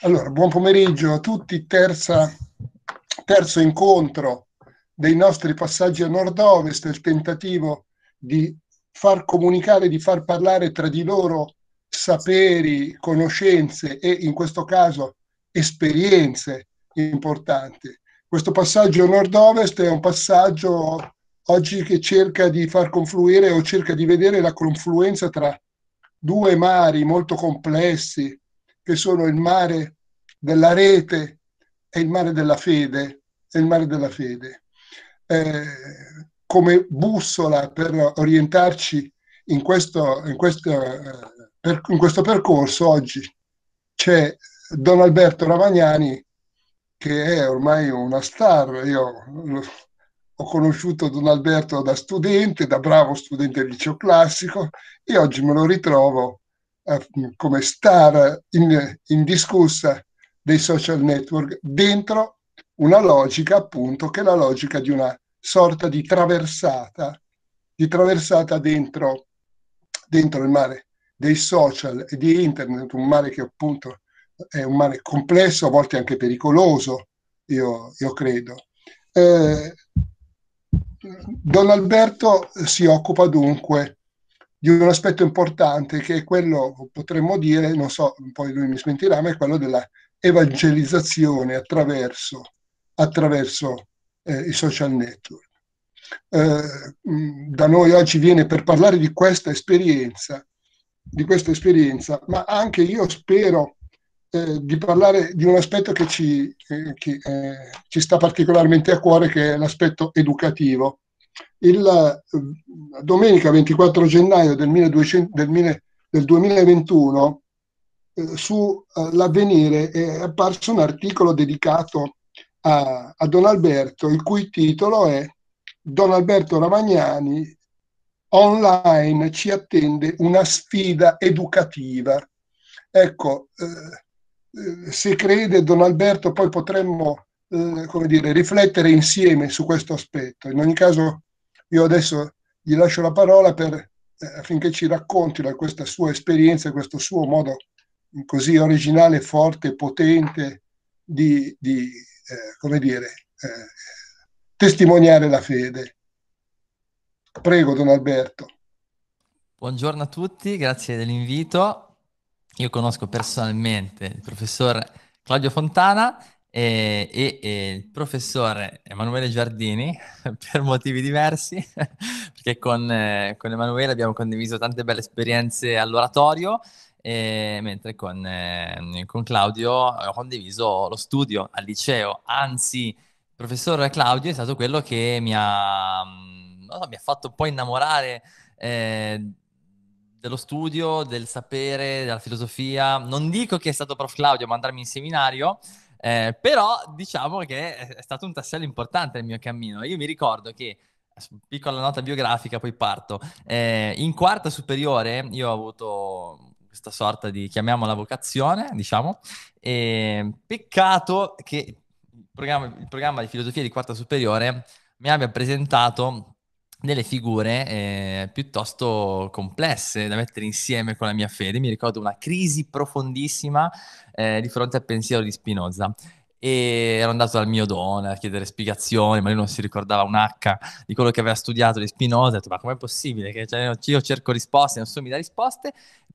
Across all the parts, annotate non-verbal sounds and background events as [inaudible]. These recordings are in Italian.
Allora, buon pomeriggio a tutti, Terza, terzo incontro dei nostri passaggi a nord-ovest, il tentativo di far comunicare, di far parlare tra di loro saperi, conoscenze e in questo caso esperienze importanti. Questo passaggio nord-ovest è un passaggio oggi che cerca di far confluire o cerca di vedere la confluenza tra due mari molto complessi, che sono il mare della rete e il mare della fede, è il mare della fede. Eh, come bussola per orientarci in questo, in questo, eh, per, in questo percorso oggi c'è Don Alberto Ravagnani che è ormai una star. Io lo, ho conosciuto Don Alberto da studente, da bravo studente di liceo classico e oggi me lo ritrovo eh, come star in, indiscussa dei social network dentro una logica appunto che è la logica di una sorta di traversata, di traversata dentro, dentro il mare dei social e di internet, un mare che appunto è un mare complesso, a volte anche pericoloso, io, io credo. Eh, Don Alberto si occupa dunque di un aspetto importante che è quello, potremmo dire, non so, poi lui mi smentirà, ma è quello della evangelizzazione attraverso, attraverso eh, i social network. Eh, mm, da noi oggi viene per parlare di questa esperienza, di questa esperienza, ma anche io spero eh, di parlare di un aspetto che, ci, eh, che eh, ci, sta particolarmente a cuore, che è l'aspetto educativo. Il, eh, domenica 24 gennaio del, 1200, del, del 2021 eh, sull'avvenire eh, è apparso un articolo dedicato a, a Don Alberto, il cui titolo è Don Alberto Ravagnani, online ci attende una sfida educativa. Ecco, eh, eh, se crede Don Alberto, poi potremmo eh, come dire, riflettere insieme su questo aspetto. In ogni caso, io adesso gli lascio la parola per, eh, affinché ci racconti questa sua esperienza, questo suo modo di così originale, forte, potente di, di eh, come dire, eh, testimoniare la fede. Prego, Don Alberto. Buongiorno a tutti, grazie dell'invito. Io conosco personalmente il professor Claudio Fontana e, e, e il professor Emanuele Giardini [laughs] per motivi diversi, [laughs] perché con, eh, con Emanuele abbiamo condiviso tante belle esperienze all'oratorio, e, mentre con, eh, con Claudio ho condiviso lo studio al liceo, anzi il professor Claudio è stato quello che mi ha, mm, so, mi ha fatto un po' innamorare eh, dello studio, del sapere, della filosofia. Non dico che è stato prof Claudio a mandarmi in seminario, eh, però diciamo che è stato un tassello importante nel mio cammino. Io mi ricordo che, piccola nota biografica, poi parto, eh, in quarta superiore io ho avuto questa sorta di, chiamiamola vocazione, diciamo. E ehm, peccato che il programma, il programma di filosofia di quarta superiore mi abbia presentato delle figure eh, piuttosto complesse da mettere insieme con la mia fede. Mi ricordo una crisi profondissima eh, di fronte al pensiero di Spinoza e ero andato dal mio dono a chiedere spiegazioni, ma lui non si ricordava un H di quello che aveva studiato di Spinoza, ho detto ma com'è possibile che cioè, io cerco risposte, e nessuno mi dà risposte,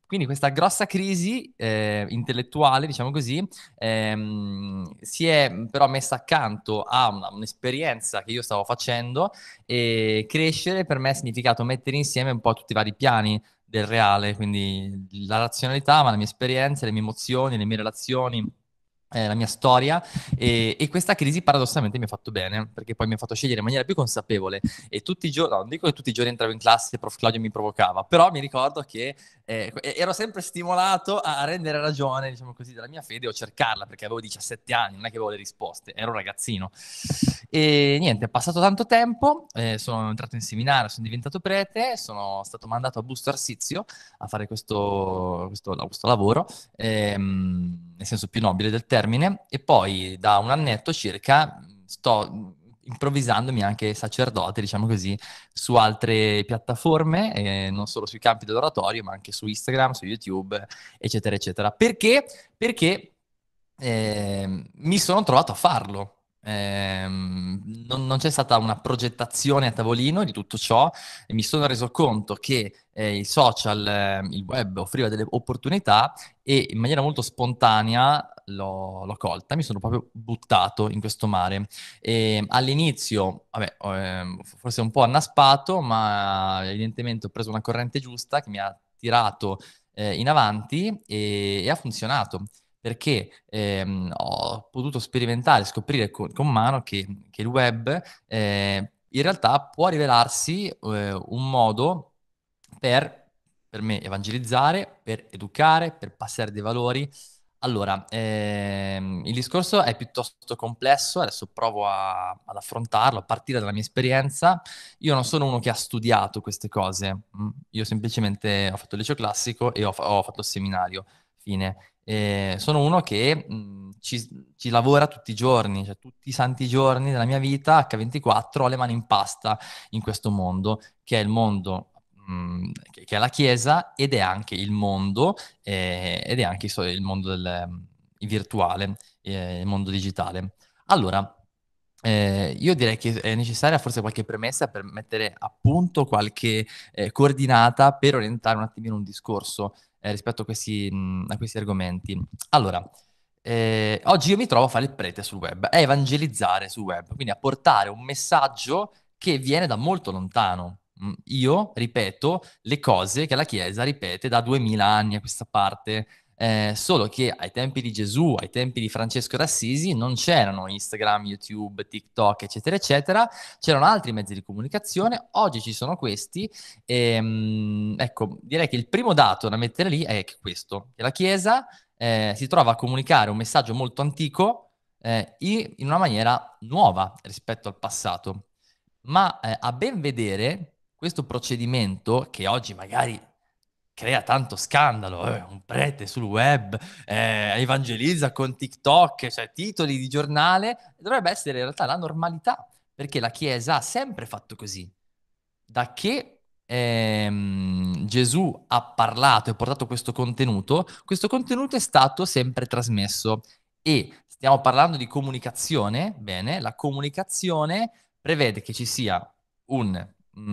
quindi questa grossa crisi eh, intellettuale, diciamo così, ehm, si è però messa accanto a una, un'esperienza che io stavo facendo e crescere per me ha significato mettere insieme un po' tutti i vari piani del reale, quindi la razionalità, ma la mia esperienza, le mie emozioni, le mie relazioni eh, la mia storia e, e, questa crisi paradossalmente mi ha fatto bene perché poi mi ha fatto scegliere in maniera più consapevole e tutti i giorni, no, non dico che tutti i giorni entravo in classe e prof Claudio mi provocava, però mi ricordo che eh, ero sempre stimolato a rendere ragione, diciamo così, della mia fede o cercarla perché avevo 17 anni, non è che avevo le risposte, ero un ragazzino e niente, è passato tanto tempo, eh, sono entrato in seminario, sono diventato prete, sono stato mandato a Busto Arsizio a fare questo, questo, questo lavoro ehm, nel senso più nobile del termine, e poi da un annetto circa sto improvvisandomi anche sacerdote, diciamo così, su altre piattaforme, eh, non solo sui campi dell'oratorio, ma anche su Instagram, su YouTube, eccetera, eccetera. Perché? Perché eh, mi sono trovato a farlo Ehm, non, non, c'è stata una progettazione a tavolino di tutto ciò e mi sono reso conto che eh, il social, eh, il web offriva delle opportunità e in maniera molto spontanea l'ho, l'ho colta, mi sono proprio buttato in questo mare. E ehm, all'inizio, vabbè, eh, forse un po' annaspato, ma evidentemente ho preso una corrente giusta che mi ha tirato eh, in avanti e, e ha funzionato perché ehm, ho potuto sperimentare, scoprire con, con mano che, che, il web eh, in realtà può rivelarsi eh, un modo per, per, me evangelizzare, per educare, per passare dei valori. Allora, ehm, il discorso è piuttosto complesso, adesso provo a, ad affrontarlo, a partire dalla mia esperienza. Io non sono uno che ha studiato queste cose, mm. io semplicemente ho fatto il liceo classico e ho, ho fatto il seminario, fine. Eh, sono uno che mh, mm, ci, ci, lavora tutti i giorni, cioè tutti i santi giorni della mia vita, H24, ho le mani in pasta in questo mondo, che è il mondo mh, mm, che è la Chiesa ed è anche il mondo, eh, ed è anche il mondo del, mm, il virtuale, eh, il mondo digitale. Allora, eh, io direi che è necessaria forse qualche premessa per mettere a punto qualche eh, coordinata per orientare un attimino un discorso eh, rispetto a questi, mh, mm, a questi, argomenti. Allora, eh, oggi io mi trovo a fare il prete sul web, a evangelizzare sul web, quindi a portare un messaggio che viene da molto lontano. Mm, io ripeto le cose che la Chiesa ripete da duemila anni a questa parte, eh, solo che ai tempi di Gesù, ai tempi di Francesco d'Assisi, non c'erano Instagram, YouTube, TikTok, eccetera, eccetera, c'erano altri mezzi di comunicazione, oggi ci sono questi. E, ehm, ecco, direi che il primo dato da mettere lì è questo, che la Chiesa eh, si trova a comunicare un messaggio molto antico eh, in una maniera nuova rispetto al passato. Ma eh, a ben vedere, questo procedimento, che oggi magari crea tanto scandalo, eh, un prete sul web, eh, evangelizza con TikTok, cioè titoli di giornale, dovrebbe essere in realtà la normalità, perché la Chiesa ha sempre fatto così. Da che ehm, Gesù ha parlato e portato questo contenuto, questo contenuto è stato sempre trasmesso e stiamo parlando di comunicazione, bene, la comunicazione prevede che ci sia un un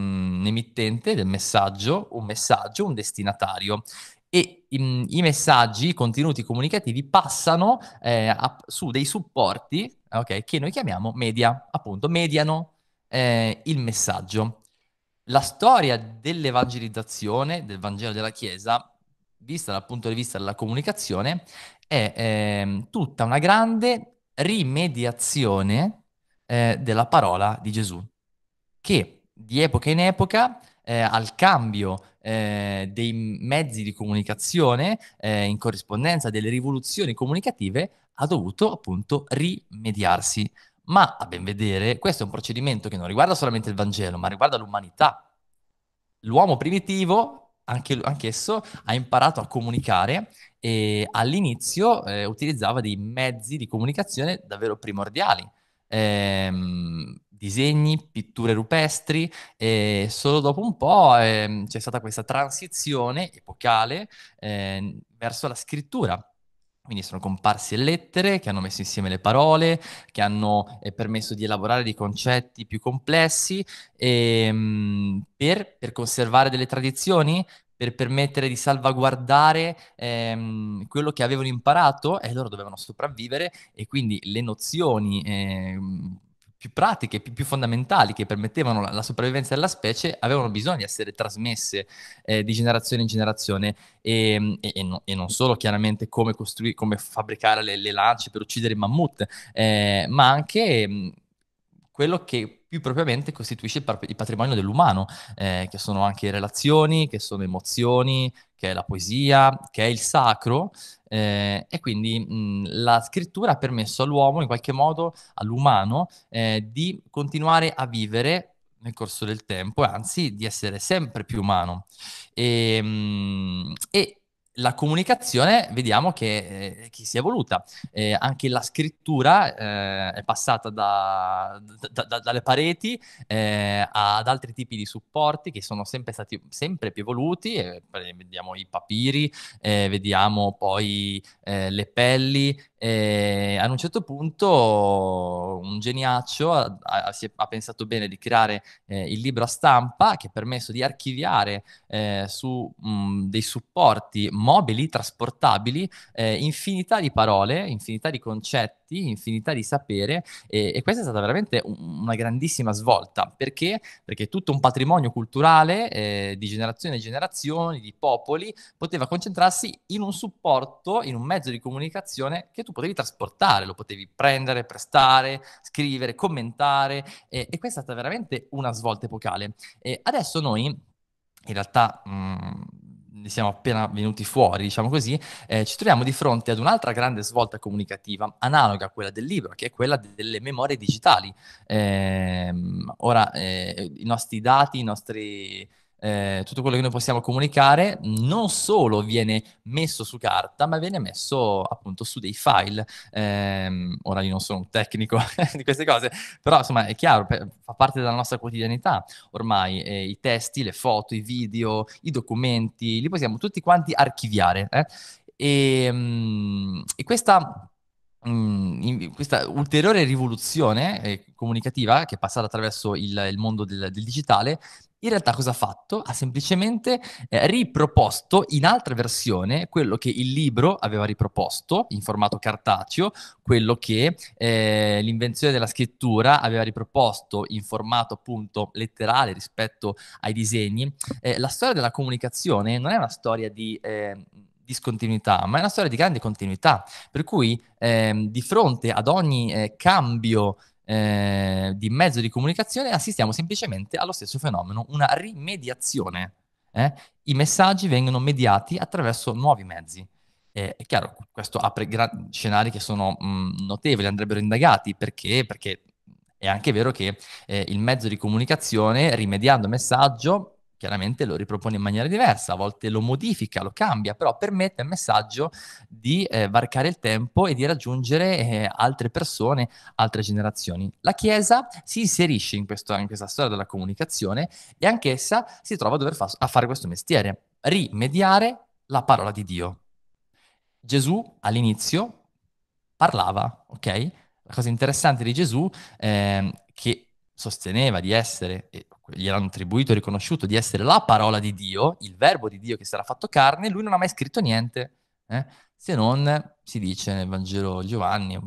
mm, emittente del messaggio, un messaggio, un destinatario e i, mm, i messaggi, i contenuti comunicativi passano eh, a, su dei supporti okay, che noi chiamiamo media, appunto mediano eh, il messaggio. La storia dell'evangelizzazione, del Vangelo della Chiesa, vista dal punto di vista della comunicazione, è eh, tutta una grande rimediazione eh, della parola di Gesù, che di epoca in epoca eh, al cambio eh, dei mezzi di comunicazione eh, in corrispondenza delle rivoluzioni comunicative ha dovuto appunto rimediarsi. Ma a ben vedere, questo è un procedimento che non riguarda solamente il Vangelo, ma riguarda l'umanità. L'uomo primitivo, anche, anch'esso, ha imparato a comunicare e all'inizio eh, utilizzava dei mezzi di comunicazione davvero primordiali. Ehm, disegni, pitture rupestri e solo dopo un po' eh, c'è stata questa transizione epocale eh, verso la scrittura. Quindi sono comparse lettere che hanno messo insieme le parole, che hanno eh, permesso di elaborare dei concetti più complessi e, ehm, mh, per, per conservare delle tradizioni, per permettere di salvaguardare ehm, quello che avevano imparato e loro dovevano sopravvivere e quindi le nozioni ehm, più pratiche, più, più, fondamentali, che permettevano la, la, sopravvivenza della specie, avevano bisogno di essere trasmesse eh, di generazione in generazione e, ehm, e, e, no, e non solo chiaramente come, come fabbricare le, le, lance per uccidere i mammut, eh, ma anche mm, quello che più propriamente costituisce il, patrimonio dell'umano, eh, che sono anche relazioni, che sono emozioni, che è la poesia, che è il sacro. Eh, e quindi mh, la scrittura ha permesso all'uomo, in qualche modo all'umano, eh, di continuare a vivere nel corso del tempo, anzi di essere sempre più umano. E, mh, e la comunicazione vediamo che, eh, che si è evoluta. Eh, anche la scrittura eh, è passata da, da, da, dalle pareti eh, ad altri tipi di supporti che sono sempre stati sempre più evoluti. Eh, vediamo i papiri, vediamo poi le pelli. ad un certo punto un geniaccio ha, ha, ha pensato bene di creare il libro a stampa che ha permesso di archiviare su mh, mm, dei supporti molto mobili, trasportabili, eh, infinità di parole, infinità di concetti, infinità di sapere e, e questa è stata veramente un, una grandissima svolta. Perché? Perché tutto un patrimonio culturale eh, di generazione in generazione, di popoli, poteva concentrarsi in un supporto, in un mezzo di comunicazione che tu potevi trasportare, lo potevi prendere, prestare, scrivere, commentare eh, e questa è stata veramente una svolta epocale. adesso noi in realtà mh, mm, siamo appena venuti fuori, diciamo così, eh, ci troviamo di fronte ad un'altra grande svolta comunicativa, analoga a quella del libro, che è quella delle memorie digitali. Eh, ora, eh, i nostri dati, i nostri eh, tutto quello che noi possiamo comunicare non solo viene messo su carta, ma viene messo appunto su dei file. Eh, ora io non sono un tecnico [laughs] di queste cose, però insomma è chiaro, per, fa parte della nostra quotidianità ormai. Eh, I testi, le foto, i video, i documenti, li possiamo tutti quanti archiviare. E, mh, ehm, e questa mm, questa ulteriore rivoluzione eh, comunicativa che è passata attraverso il, il mondo del, del, digitale in realtà cosa ha fatto? Ha semplicemente eh, riproposto in altra versione quello che il libro aveva riproposto in formato cartaceo, quello che eh, l'invenzione della scrittura aveva riproposto in formato appunto letterale rispetto ai disegni. Eh, la storia della comunicazione non è una storia di ehm, discontinuità, ma è una storia di grande continuità, per cui ehm, di fronte ad ogni eh, cambio eh, di mezzo di comunicazione, assistiamo semplicemente allo stesso fenomeno, una rimediazione. Eh? I messaggi vengono mediati attraverso nuovi mezzi. Eh, è chiaro, questo apre gra- scenari che sono mh, mm, notevoli, andrebbero indagati perché? Perché è anche vero che eh, il mezzo di comunicazione, rimediando messaggio, chiaramente lo ripropone in maniera diversa, a volte lo modifica, lo cambia, però permette al messaggio di eh, varcare il tempo e di raggiungere eh, altre persone, altre generazioni. La Chiesa si inserisce in, questo, in questa storia della comunicazione e anch'essa si trova a dover fa- a fare questo mestiere, rimediare la parola di Dio. Gesù all'inizio parlava, ok? La cosa interessante di Gesù, eh, che sosteneva di essere, e gliel'hanno attribuito e riconosciuto di essere la parola di Dio, il verbo di Dio che sarà fatto carne, lui non ha mai scritto niente, eh? se non, si dice nel Vangelo Giovanni,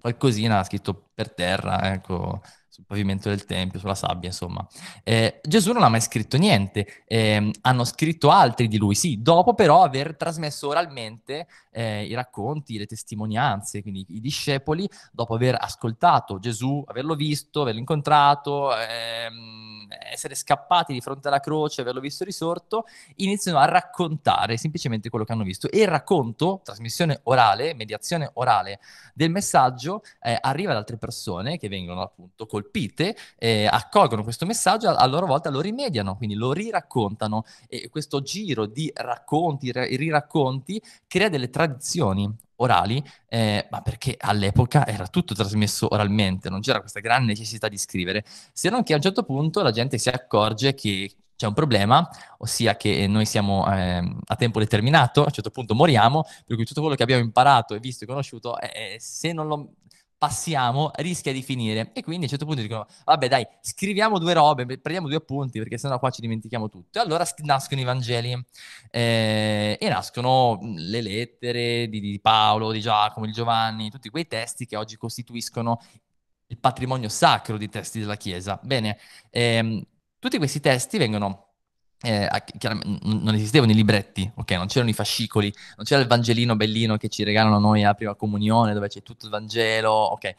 qualcosina scritto per terra, ecco, sul pavimento del Tempio, sulla sabbia, insomma. Eh, Gesù non ha mai scritto niente, eh, hanno scritto altri di lui, sì, dopo però aver trasmesso oralmente eh, i racconti, le testimonianze, quindi i discepoli, dopo aver ascoltato Gesù, averlo visto, averlo incontrato, ehm, essere scappati di fronte alla croce, averlo visto risorto, iniziano a raccontare semplicemente quello che hanno visto. E il racconto, trasmissione orale, mediazione orale del messaggio, eh, arriva ad altre persone che vengono appunto colpite, eh, accolgono questo messaggio, a, a loro volta lo rimediano, quindi lo riraccontano. E questo giro di racconti, ri- riracconti, crea delle tradizioni orali, eh, ma perché all'epoca era tutto trasmesso oralmente, non c'era questa grande necessità di scrivere, se non che a un certo punto la gente si accorge che c'è un problema, ossia che noi siamo eh, a tempo determinato, a un certo punto moriamo, per cui tutto quello che abbiamo imparato e visto e conosciuto, eh, eh se non lo passiamo rischia di finire. E quindi a un certo punto dicono, vabbè dai, scriviamo due robe, prendiamo due appunti perché sennò qua ci dimentichiamo tutto. E allora nascono i Vangeli eh, e nascono le lettere di, di Paolo, di Giacomo, di Giovanni, tutti quei testi che oggi costituiscono il patrimonio sacro di testi della Chiesa. Bene, ehm, tutti questi testi vengono eh, non esistevano i libretti, ok? Non c'erano i fascicoli, non c'era il Vangelino bellino che ci regalano noi alla prima comunione, dove c'è tutto il Vangelo, ok?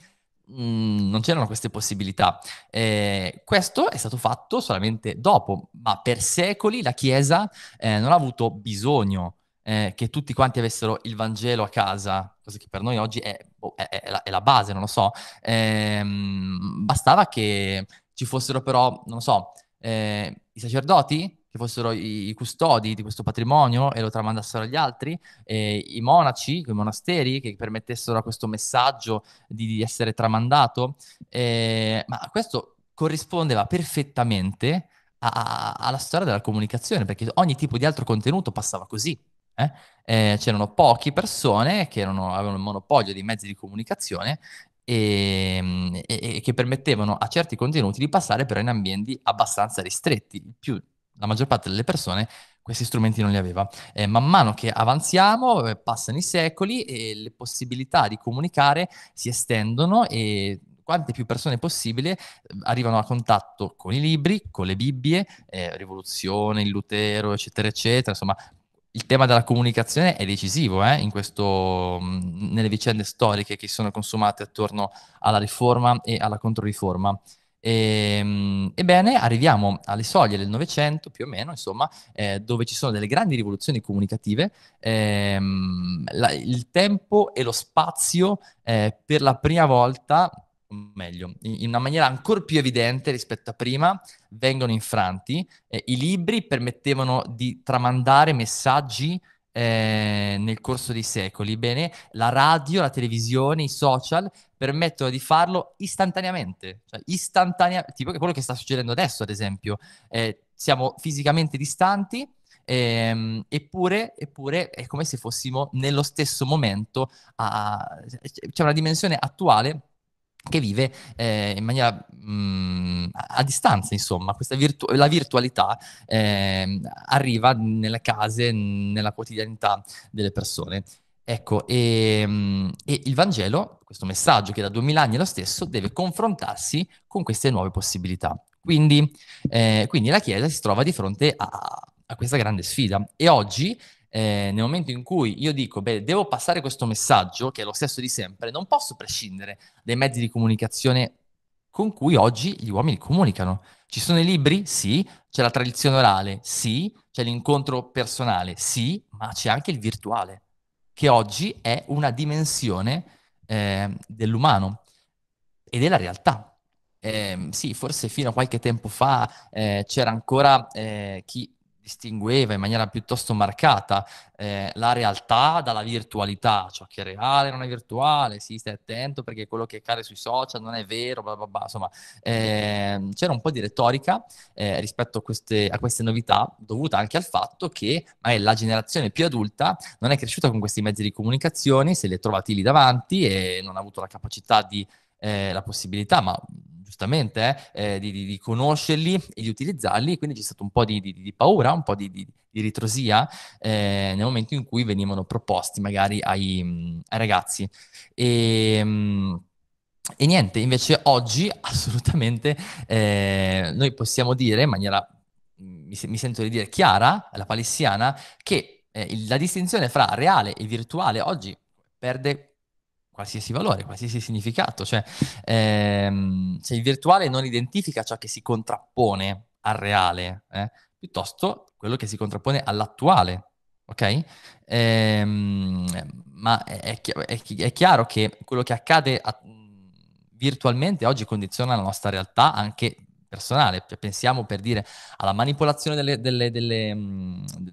Mm, non c'erano queste possibilità. Eh, questo è stato fatto solamente dopo, ma per secoli la Chiesa eh, non ha avuto bisogno eh, che tutti quanti avessero il Vangelo a casa, cosa che per noi oggi è, boh, è, è, la, è la, base, non lo so. Ehm, bastava che ci fossero però, non lo so, eh, i sacerdoti che fossero i, i custodi di questo patrimonio e lo tramandassero agli altri, eh, i monaci, i monasteri che permettessero a questo messaggio di, di essere tramandato, eh, ma questo corrispondeva perfettamente a, a, alla storia della comunicazione, perché ogni tipo di altro contenuto passava così. Eh? Eh, c'erano poche persone che erano, avevano il monopolio dei mezzi di comunicazione e, mm, e, e, che permettevano a certi contenuti di passare però in ambienti abbastanza ristretti. Il più la maggior parte delle persone questi strumenti non li aveva. Eh, man mano che avanziamo, eh, passano i secoli e le possibilità di comunicare si estendono e quante più persone possibile eh, arrivano a contatto con i libri, con le Bibbie, eh, Rivoluzione, il Lutero, eccetera, eccetera. Insomma, il tema della comunicazione è decisivo eh, questo, mm, nelle vicende storiche che si sono consumate attorno alla riforma e alla controriforma. E, ehm, ebbene, arriviamo alle soglie del Novecento, più o meno, insomma, eh, dove ci sono delle grandi rivoluzioni comunicative, ehm, la, il tempo e lo spazio eh, per la prima volta, meglio, in, in una maniera ancora più evidente rispetto a prima, vengono infranti. Eh, I libri permettevano di tramandare messaggi eh, nel corso dei secoli. Bene, la radio, la televisione, i social permettono di farlo istantaneamente, cioè istantaneamente, tipo quello che sta succedendo adesso, ad esempio. Eh, siamo fisicamente distanti, ehm, eppure, eppure, è come se fossimo nello stesso momento, a... c'è una dimensione attuale che vive eh, in maniera mh, mm, a distanza, insomma, questa virtu- la virtualità eh, arriva nelle case, nella quotidianità delle persone. Ecco, e, ehm, e, il Vangelo, questo messaggio che da duemila anni è lo stesso, deve confrontarsi con queste nuove possibilità. Quindi, eh, quindi la Chiesa si trova di fronte a, a questa grande sfida. E oggi eh, nel momento in cui io dico, beh, devo passare questo messaggio, che è lo stesso di sempre, non posso prescindere dai mezzi di comunicazione con cui oggi gli uomini comunicano. Ci sono i libri? Sì. C'è la tradizione orale? Sì. C'è l'incontro personale? Sì. Ma c'è anche il virtuale, che oggi è una dimensione eh, dell'umano e della realtà. Eh, sì, forse fino a qualche tempo fa eh, c'era ancora eh, chi distingueva in maniera piuttosto marcata eh, la realtà dalla virtualità, ciò che è reale non è virtuale, sì, stai attento perché quello che cade sui social non è vero, bla bla bla, insomma, eh, c'era un po' di retorica eh, rispetto a queste, a queste, novità, dovuta anche al fatto che la generazione più adulta non è cresciuta con questi mezzi di comunicazione, se li è trovati lì davanti e non ha avuto la capacità di eh, la possibilità, ma giustamente, eh, eh, di, di, di, conoscerli e di utilizzarli, quindi c'è stato un po' di, di paura, un po' di, ritrosia eh, nel momento in cui venivano proposti magari ai, mm, ai ragazzi. E, ehm, e niente, invece oggi [laughs] assolutamente eh, noi possiamo dire in maniera, mi, mi, sento di dire chiara, la palissiana, che eh, la distinzione fra reale e virtuale oggi perde qualsiasi valore, qualsiasi significato, cioè ehm, se il virtuale non identifica ciò che si contrappone al reale, eh, piuttosto quello che si contrappone all'attuale, ok? Ehm, ma è, è, è, chiaro che quello che accade a- virtualmente oggi condiziona la nostra realtà anche personale, cioè, pensiamo per dire alla manipolazione delle, delle, delle mh, mm,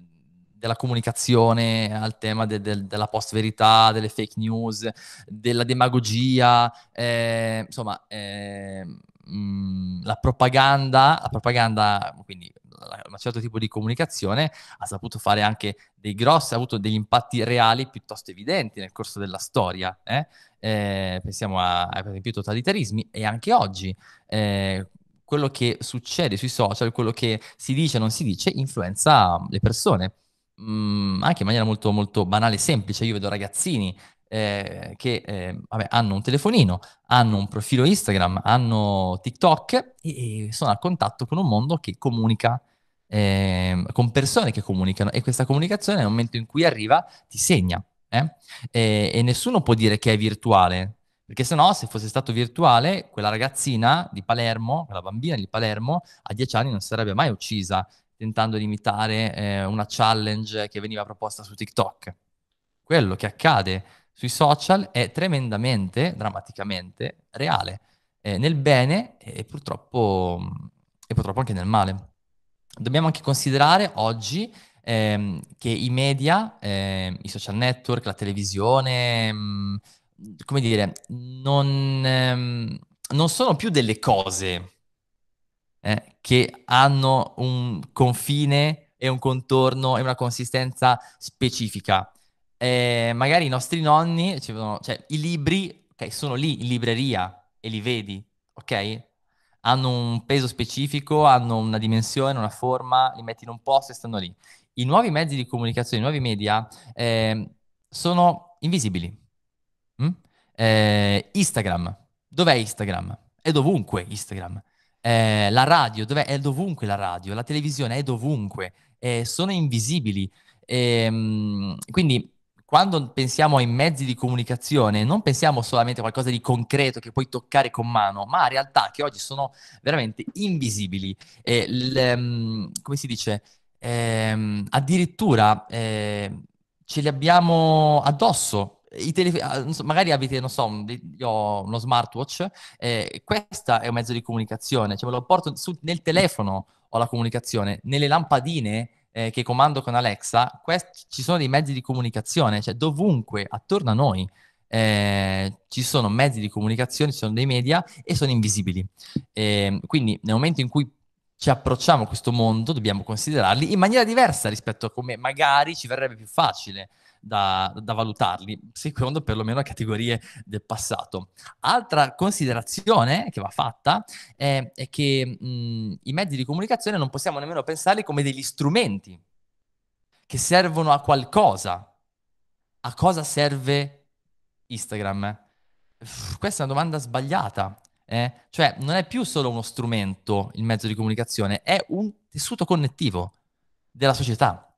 della comunicazione al tema de, de, della post-verità, delle fake news, della demagogia, eh, insomma, eh, mh, mm, la propaganda, la propaganda, quindi un certo tipo di comunicazione, ha saputo fare anche dei grossi, ha avuto degli impatti reali piuttosto evidenti nel corso della storia. Eh? Eh, pensiamo a, per esempio, ai totalitarismi e anche oggi. Eh, quello che succede sui social, quello che si dice o non si dice, influenza mm, le persone mh, mm, anche in maniera molto, molto banale e semplice, io vedo ragazzini eh, che eh, vabbè, hanno un telefonino, hanno un profilo Instagram, hanno TikTok e, e sono a contatto con un mondo che comunica. Eh, con persone che comunicano e questa comunicazione nel momento in cui arriva ti segna eh? e, e nessuno può dire che è virtuale perché se no, se fosse stato virtuale, quella ragazzina di Palermo, quella bambina di Palermo, a dieci anni non sarebbe mai uccisa tentando di imitare eh, una challenge che veniva proposta su TikTok. Quello che accade sui social è tremendamente, drammaticamente reale, eh, nel bene e purtroppo, e purtroppo, anche nel male. Dobbiamo anche considerare oggi ehm, che i media, ehm, i social network, la televisione, mh, mm, come dire, non, ehm, non sono più delle cose eh, che hanno un confine e un contorno e una consistenza specifica. Eh, magari i nostri nonni, cioè, i libri, okay, sono lì in libreria e li vedi, ok? Hanno un peso specifico, hanno una dimensione, una forma, li metti in un posto e stanno lì. I nuovi mezzi di comunicazione, i nuovi media eh, sono invisibili. Mm? Eh, Instagram, dov'è Instagram? È dovunque Instagram eh, la radio, dov'è? è dovunque la radio, la televisione è dovunque, eh, sono invisibili. Ehm, quindi quando pensiamo ai mezzi di comunicazione, non pensiamo solamente a qualcosa di concreto che puoi toccare con mano, ma a realtà che oggi sono veramente invisibili. Eh, l, ehm, come si dice? Eh, addirittura eh, ce li abbiamo addosso telef- ah, magari avete, non so, un, io ho uno smartwatch, eh, questa è un mezzo di comunicazione, cioè me lo porto su, nel telefono ho la comunicazione, nelle lampadine eh, che comando con Alexa, quest- ci sono dei mezzi di comunicazione, cioè dovunque, attorno a noi. Eh, ci sono mezzi di comunicazione, ci sono dei media e sono invisibili. Eh, quindi nel momento in cui ci approcciamo a questo mondo dobbiamo considerarli in maniera diversa rispetto a come magari ci verrebbe più facile da, da valutarli, secondo perlomeno categorie del passato. Altra considerazione che va fatta è, è che mh, i mezzi di comunicazione non possiamo nemmeno pensarli come degli strumenti che servono a qualcosa. A cosa serve Instagram? Uff, questa è una domanda sbagliata. Eh? Cioè, non è più solo uno strumento il mezzo di comunicazione, è un tessuto connettivo della società,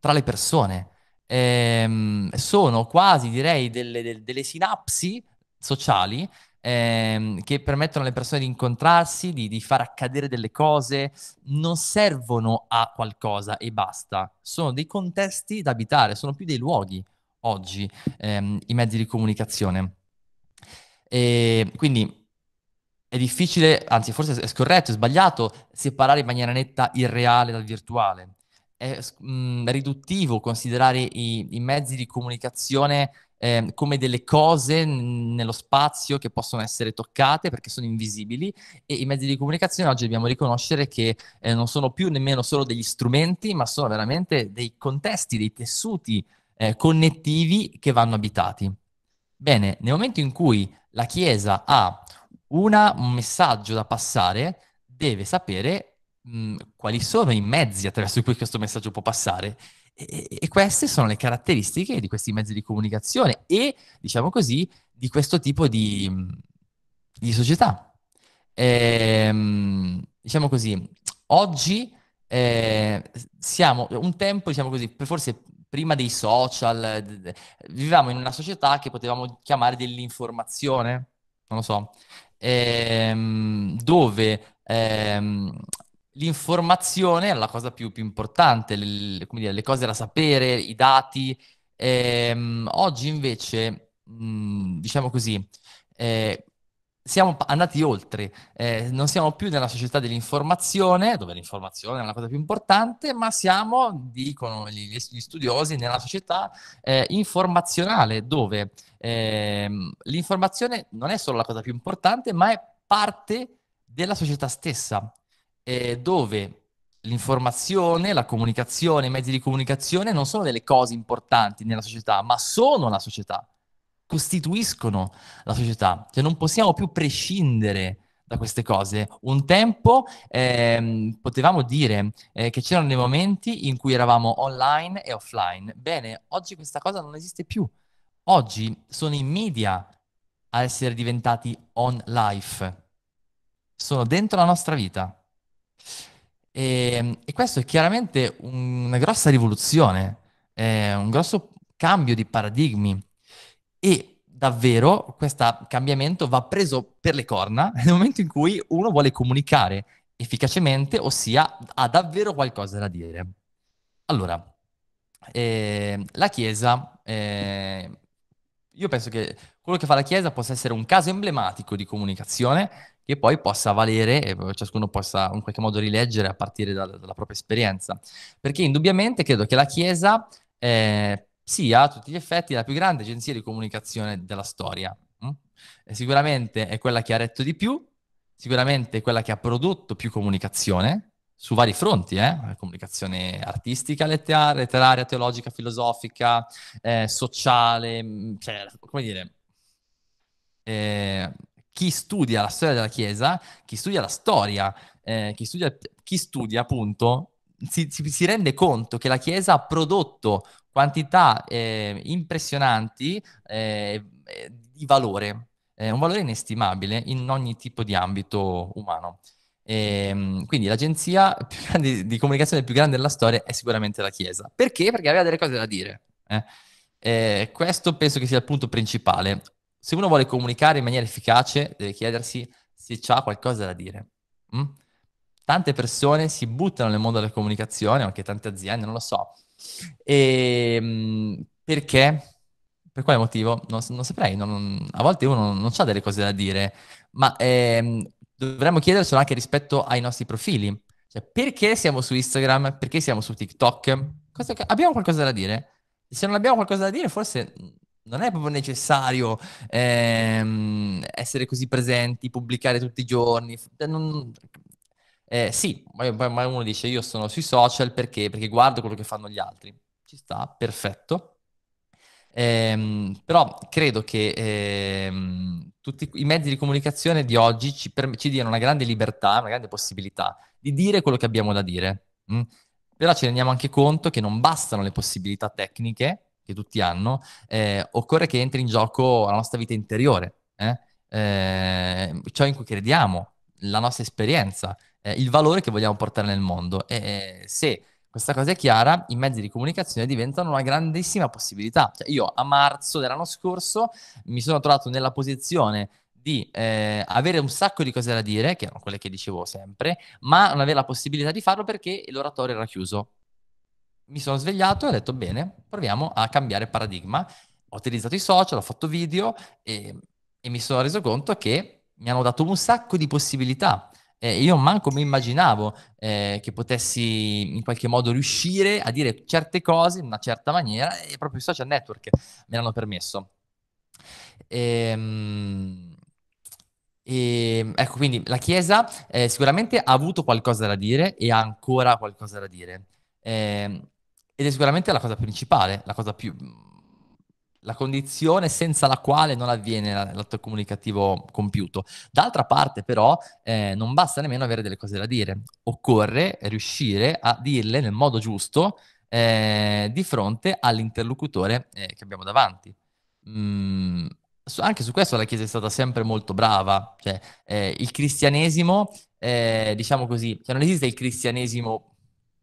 tra le persone ehm, sono quasi direi delle, delle, delle sinapsi sociali ehm, che permettono alle persone di incontrarsi, di, di, far accadere delle cose, non servono a qualcosa e basta, sono dei contesti da abitare, sono più dei luoghi oggi ehm, i mezzi di comunicazione. E quindi è difficile, anzi forse è scorretto, è sbagliato, separare in maniera netta il reale dal virtuale è mh, riduttivo considerare i, i, mezzi di comunicazione eh, come delle cose nello spazio che possono essere toccate perché sono invisibili e i mezzi di comunicazione oggi dobbiamo riconoscere che eh, non sono più nemmeno solo degli strumenti, ma sono veramente dei contesti, dei tessuti eh, connettivi che vanno abitati. Bene, nel momento in cui la Chiesa ha una, un messaggio da passare, deve sapere Mm, quali sono i mezzi attraverso cui questo messaggio può passare. E, e, queste sono le caratteristiche di questi mezzi di comunicazione e, diciamo così, di questo tipo di, mm, di società. E, ehm, diciamo così, oggi eh, siamo, un tempo, diciamo così, forse prima dei social, vivevamo in una società che potevamo chiamare dell'informazione, non lo so, ehm, dove ehm, l'informazione è la cosa più, più importante, le, come dire, le cose da sapere, i dati. Ehm, oggi invece, mh, mhmm, diciamo così, eh, siamo andati oltre, eh, non siamo più nella società dell'informazione, dove l'informazione è la cosa più importante, ma siamo, dicono gli, gli studiosi, nella società eh, informazionale, dove ehm, l'informazione non è solo la cosa più importante, ma è parte della società stessa eh, dove l'informazione, la comunicazione, i mezzi di comunicazione non sono delle cose importanti nella società, ma sono la società, costituiscono la società. Cioè non possiamo più prescindere da queste cose. Un tempo ehm, potevamo dire eh, che c'erano dei momenti in cui eravamo online e offline. Bene, oggi questa cosa non esiste più. Oggi sono i media a essere diventati on life. Sono dentro la nostra vita. E, ehm, e questo è chiaramente un, una grossa rivoluzione, eh, un grosso cambio di paradigmi e davvero questo cambiamento va preso per le corna nel momento in cui uno vuole comunicare efficacemente, ossia ha davvero qualcosa da dire. Allora, eh, la Chiesa, eh, io penso che quello che fa la Chiesa possa essere un caso emblematico di comunicazione che poi possa valere e ciascuno possa in qualche modo rileggere a partire da, dalla propria esperienza. Perché indubbiamente credo che la Chiesa eh, sia a tutti gli effetti la più grande agenzia di comunicazione della storia. Mm? Sicuramente è quella che ha retto di più, sicuramente è quella che ha prodotto più comunicazione su vari fronti, eh? comunicazione artistica, letteraria, letteraria teologica, filosofica, eh, sociale, mm, cioè, come dire... Eh, chi studia la storia della Chiesa, chi studia la storia, eh, chi, studia, chi, studia, appunto, si, si, si, rende conto che la Chiesa ha prodotto quantità eh, impressionanti eh, eh di valore, eh, un valore inestimabile in ogni tipo di ambito umano. E, ehm, quindi l'agenzia grande, di comunicazione più grande della storia è sicuramente la Chiesa. Perché? Perché aveva delle cose da dire. Eh? Eh, questo penso che sia il punto principale se uno vuole comunicare in maniera efficace, deve chiedersi se ha qualcosa da dire. Mm? Tante persone si buttano nel mondo della comunicazione, anche tante aziende, non lo so. E, ehm, perché? Per quale motivo? Non, non saprei, non, a volte uno non, ha delle cose da dire, ma eh, dovremmo chiedercelo anche rispetto ai nostri profili. Cioè, perché siamo su Instagram? Perché siamo su TikTok? Cosa, abbiamo qualcosa da dire? Se non abbiamo qualcosa da dire, forse non è proprio necessario ehm, essere così presenti, pubblicare tutti i giorni. Eh, non, eh, sì, ma uno dice io sono sui social perché, perché guardo quello che fanno gli altri. Ci sta, perfetto. Eh, però credo che eh, tutti i mezzi di comunicazione di oggi ci, per, ci, diano una grande libertà, una grande possibilità di dire quello che abbiamo da dire. Mm? Però ci rendiamo anche conto che non bastano le possibilità tecniche, che tutti hanno, eh, occorre che entri in gioco la nostra vita interiore, eh? Eh, ciò in cui crediamo, la nostra esperienza, eh, il valore che vogliamo portare nel mondo. E eh, se questa cosa è chiara, i mezzi di comunicazione diventano una grandissima possibilità. Cioè, io a marzo dell'anno scorso mi sono trovato nella posizione di eh, avere un sacco di cose da dire, che erano quelle che dicevo sempre, ma non avere la possibilità di farlo perché l'oratorio era chiuso mi sono svegliato e ho detto bene, proviamo a cambiare paradigma. Ho utilizzato i social, ho fatto video e, e mi sono reso conto che mi hanno dato un sacco di possibilità. Eh, io manco mi immaginavo eh, che potessi in qualche modo riuscire a dire certe cose in una certa maniera e proprio i social network me l'hanno permesso. Ehm... E, ecco, quindi la Chiesa eh, sicuramente ha avuto qualcosa da dire e ha ancora qualcosa da dire. Eh, ed è sicuramente la cosa principale, la cosa più... la condizione senza la quale non avviene l'atto comunicativo compiuto. D'altra parte però eh, non basta nemmeno avere delle cose da dire, occorre riuscire a dirle nel modo giusto eh, di fronte all'interlocutore eh, che abbiamo davanti. Mm, anche su questo la Chiesa è stata sempre molto brava, cioè, eh, il cristianesimo, eh, diciamo così, cioè non esiste il cristianesimo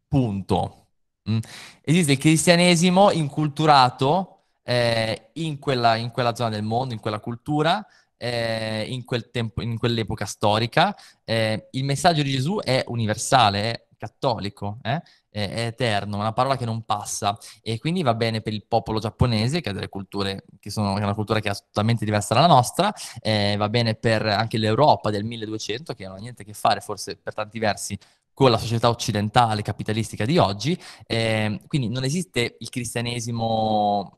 punto, Mm. Esiste il cristianesimo inculturato eh, in, quella, in, quella, zona del mondo, in quella cultura, eh, in, quel tempo, in, quell'epoca storica. Eh, il messaggio di Gesù è universale, è cattolico, eh, è, è, eterno, una parola che non passa e quindi va bene per il popolo giapponese che ha delle culture che sono che una cultura che è assolutamente diversa dalla nostra, eh, va bene per anche l'Europa del 1200 che non ha niente a che fare forse per tanti versi con la società occidentale capitalistica di oggi, eh, quindi non esiste il cristianesimo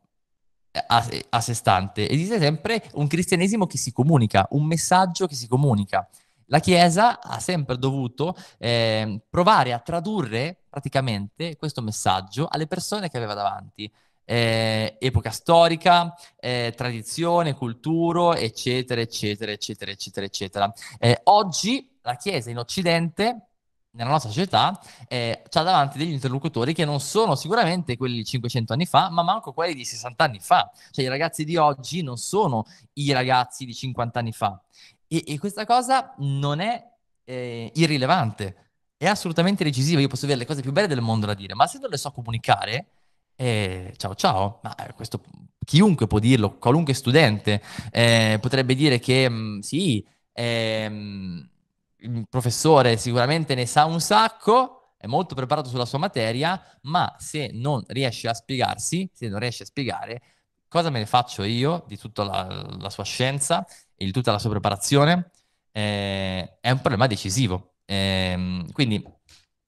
eh, a, a, sé stante, esiste sempre un cristianesimo che si comunica, un messaggio che si comunica. La Chiesa ha sempre dovuto eh, provare a tradurre praticamente questo messaggio alle persone che aveva davanti. Eh, epoca storica, eh, tradizione, cultura, eccetera, eccetera, eccetera, eccetera, eccetera. Eh, oggi la Chiesa in Occidente nella nostra società eh, ha davanti degli interlocutori che non sono sicuramente quelli di 500 anni fa, ma manco quelli di 60 anni fa. Cioè i ragazzi di oggi non sono i ragazzi di 50 anni fa. E, e questa cosa non è eh, irrilevante, è assolutamente decisiva. Io posso avere le cose più belle del mondo da dire, ma se non le so comunicare, eh, ciao ciao, ma eh, questo chiunque può dirlo, qualunque studente eh, potrebbe dire che mh, mm, sì, Eh, il professore sicuramente ne sa un sacco, è molto preparato sulla sua materia, ma se non riesce a spiegarsi, se non riesce a spiegare, cosa me ne faccio io di tutta la, la sua scienza e di tutta la sua preparazione? Eh, è un problema decisivo. Eh, quindi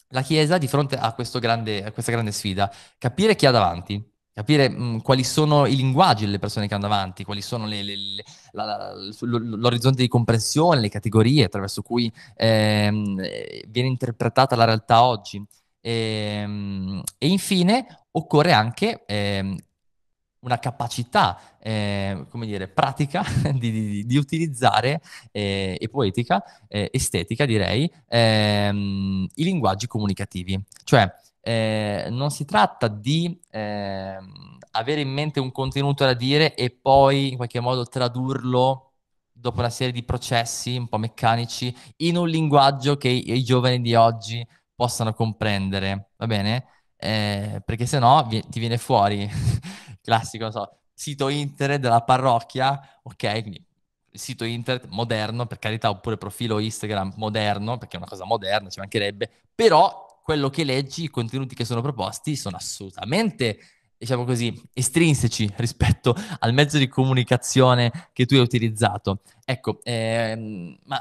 la Chiesa di fronte a, grande, a questa grande sfida, capire chi ha davanti, capire mh, quali sono i linguaggi delle persone che hanno davanti, quali sono le, le, le, la, la, l'orizzonte di comprensione, le categorie attraverso cui ehm, eh, viene interpretata la realtà oggi. E, ehm, e infine occorre anche ehm, una capacità, eh, come dire, pratica [laughs] di, di, di utilizzare eh, e poetica, eh, estetica direi, ehm, i linguaggi comunicativi. Cioè, eh, non si tratta di eh, avere in mente un contenuto da dire e poi in qualche modo tradurlo dopo una serie di processi un po' meccanici in un linguaggio che i, i giovani di oggi possano comprendere, va bene? Eh, perché se no vi, ti viene fuori, [laughs] classico, so, sito internet della parrocchia, ok, quindi sito internet moderno, per carità, oppure profilo Instagram moderno, perché è una cosa moderna, ci mancherebbe, però quello che leggi, i contenuti che sono proposti sono assolutamente diciamo così, estrinseci rispetto al mezzo di comunicazione che tu hai utilizzato. Ecco, ehm, ma,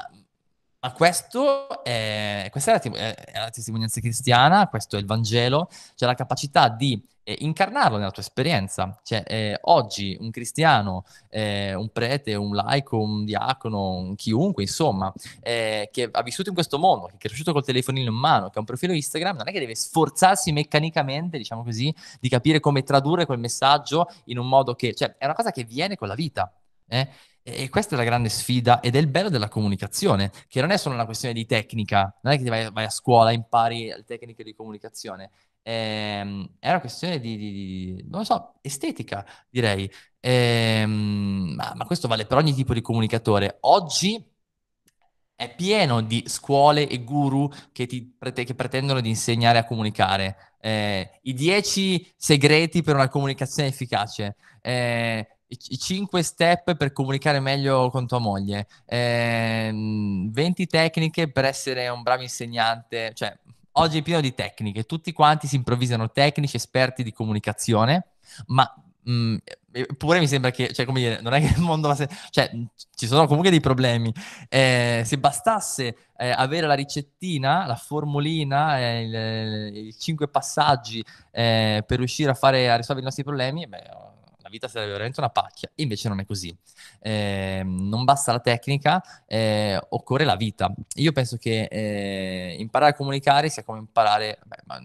ma, questo è, questa è la, è la testimonianza cristiana, questo è il Vangelo, cioè la capacità di eh, incarnarlo nella tua esperienza. Cioè, eh, oggi un cristiano, eh, un prete, un laico, un diacono, un chiunque, insomma, eh, che ha vissuto in questo mondo, che è cresciuto col telefonino in mano, che ha un profilo Instagram, non è che deve sforzarsi meccanicamente, diciamo così, di capire come tradurre quel messaggio in un modo che... Cioè, è una cosa che viene con la vita. Eh? E questa è la grande sfida ed è il bello della comunicazione, che non è solo una questione di tecnica, non è che vai, vai a scuola, impari le tecniche di comunicazione, Ehm, è una questione di, di, di, non so, estetica, direi. Ehm, ma, ma questo vale per ogni tipo di comunicatore. Oggi è pieno di scuole e guru che, ti, che pretendono di insegnare a comunicare. Eh, I 10 segreti per una comunicazione efficace. Eh, i 5 step per comunicare meglio con tua moglie, eh, 20 tecniche per essere un bravo insegnante, cioè oggi è pieno di tecniche, tutti quanti si improvvisano tecnici, esperti di comunicazione, ma mh, mm, pure mi sembra che, cioè, come dire, non è che il mondo, se- cioè, mm, ci sono comunque dei problemi. Eh, se bastasse eh, avere la ricettina, la formulina, eh, i cinque passaggi eh, per riuscire a, fare, a risolvere i nostri problemi, beh, vita sarebbe veramente una pacchia. Invece non è così. Eh, non basta la tecnica, eh, occorre la vita. Io penso che eh, imparare a comunicare sia come imparare... Beh, ma,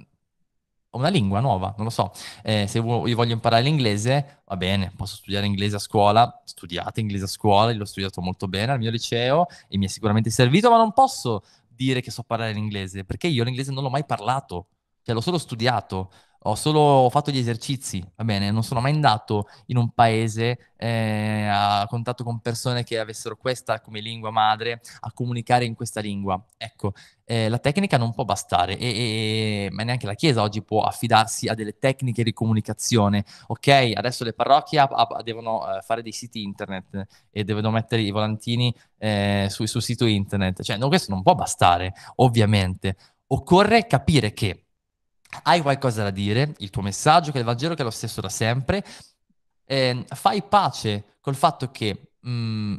una lingua nuova, non lo so. Eh, se io voglio imparare l'inglese, va bene, posso studiare inglese a scuola, studiate inglese a scuola, io l'ho studiato molto bene al mio liceo e mi è sicuramente servito, ma non posso dire che so parlare l'inglese, perché io l'inglese non l'ho mai parlato, cioè l'ho solo studiato ho solo fatto gli esercizi, va bene, non sono mai andato in un paese eh, a contatto con persone che avessero questa come lingua madre, a comunicare in questa lingua. Ecco, eh, la tecnica non può bastare, e, e, ma neanche la Chiesa oggi può affidarsi a delle tecniche di comunicazione. Ok, adesso le parrocchie a, a, devono eh, fare dei siti internet e devono mettere i volantini eh, sul, sul sito internet, cioè no, questo non può bastare, ovviamente. Occorre capire che hai qualcosa da dire, il tuo messaggio, che è il Vangelo che è lo stesso da sempre, eh, fai pace col fatto che mh, mm,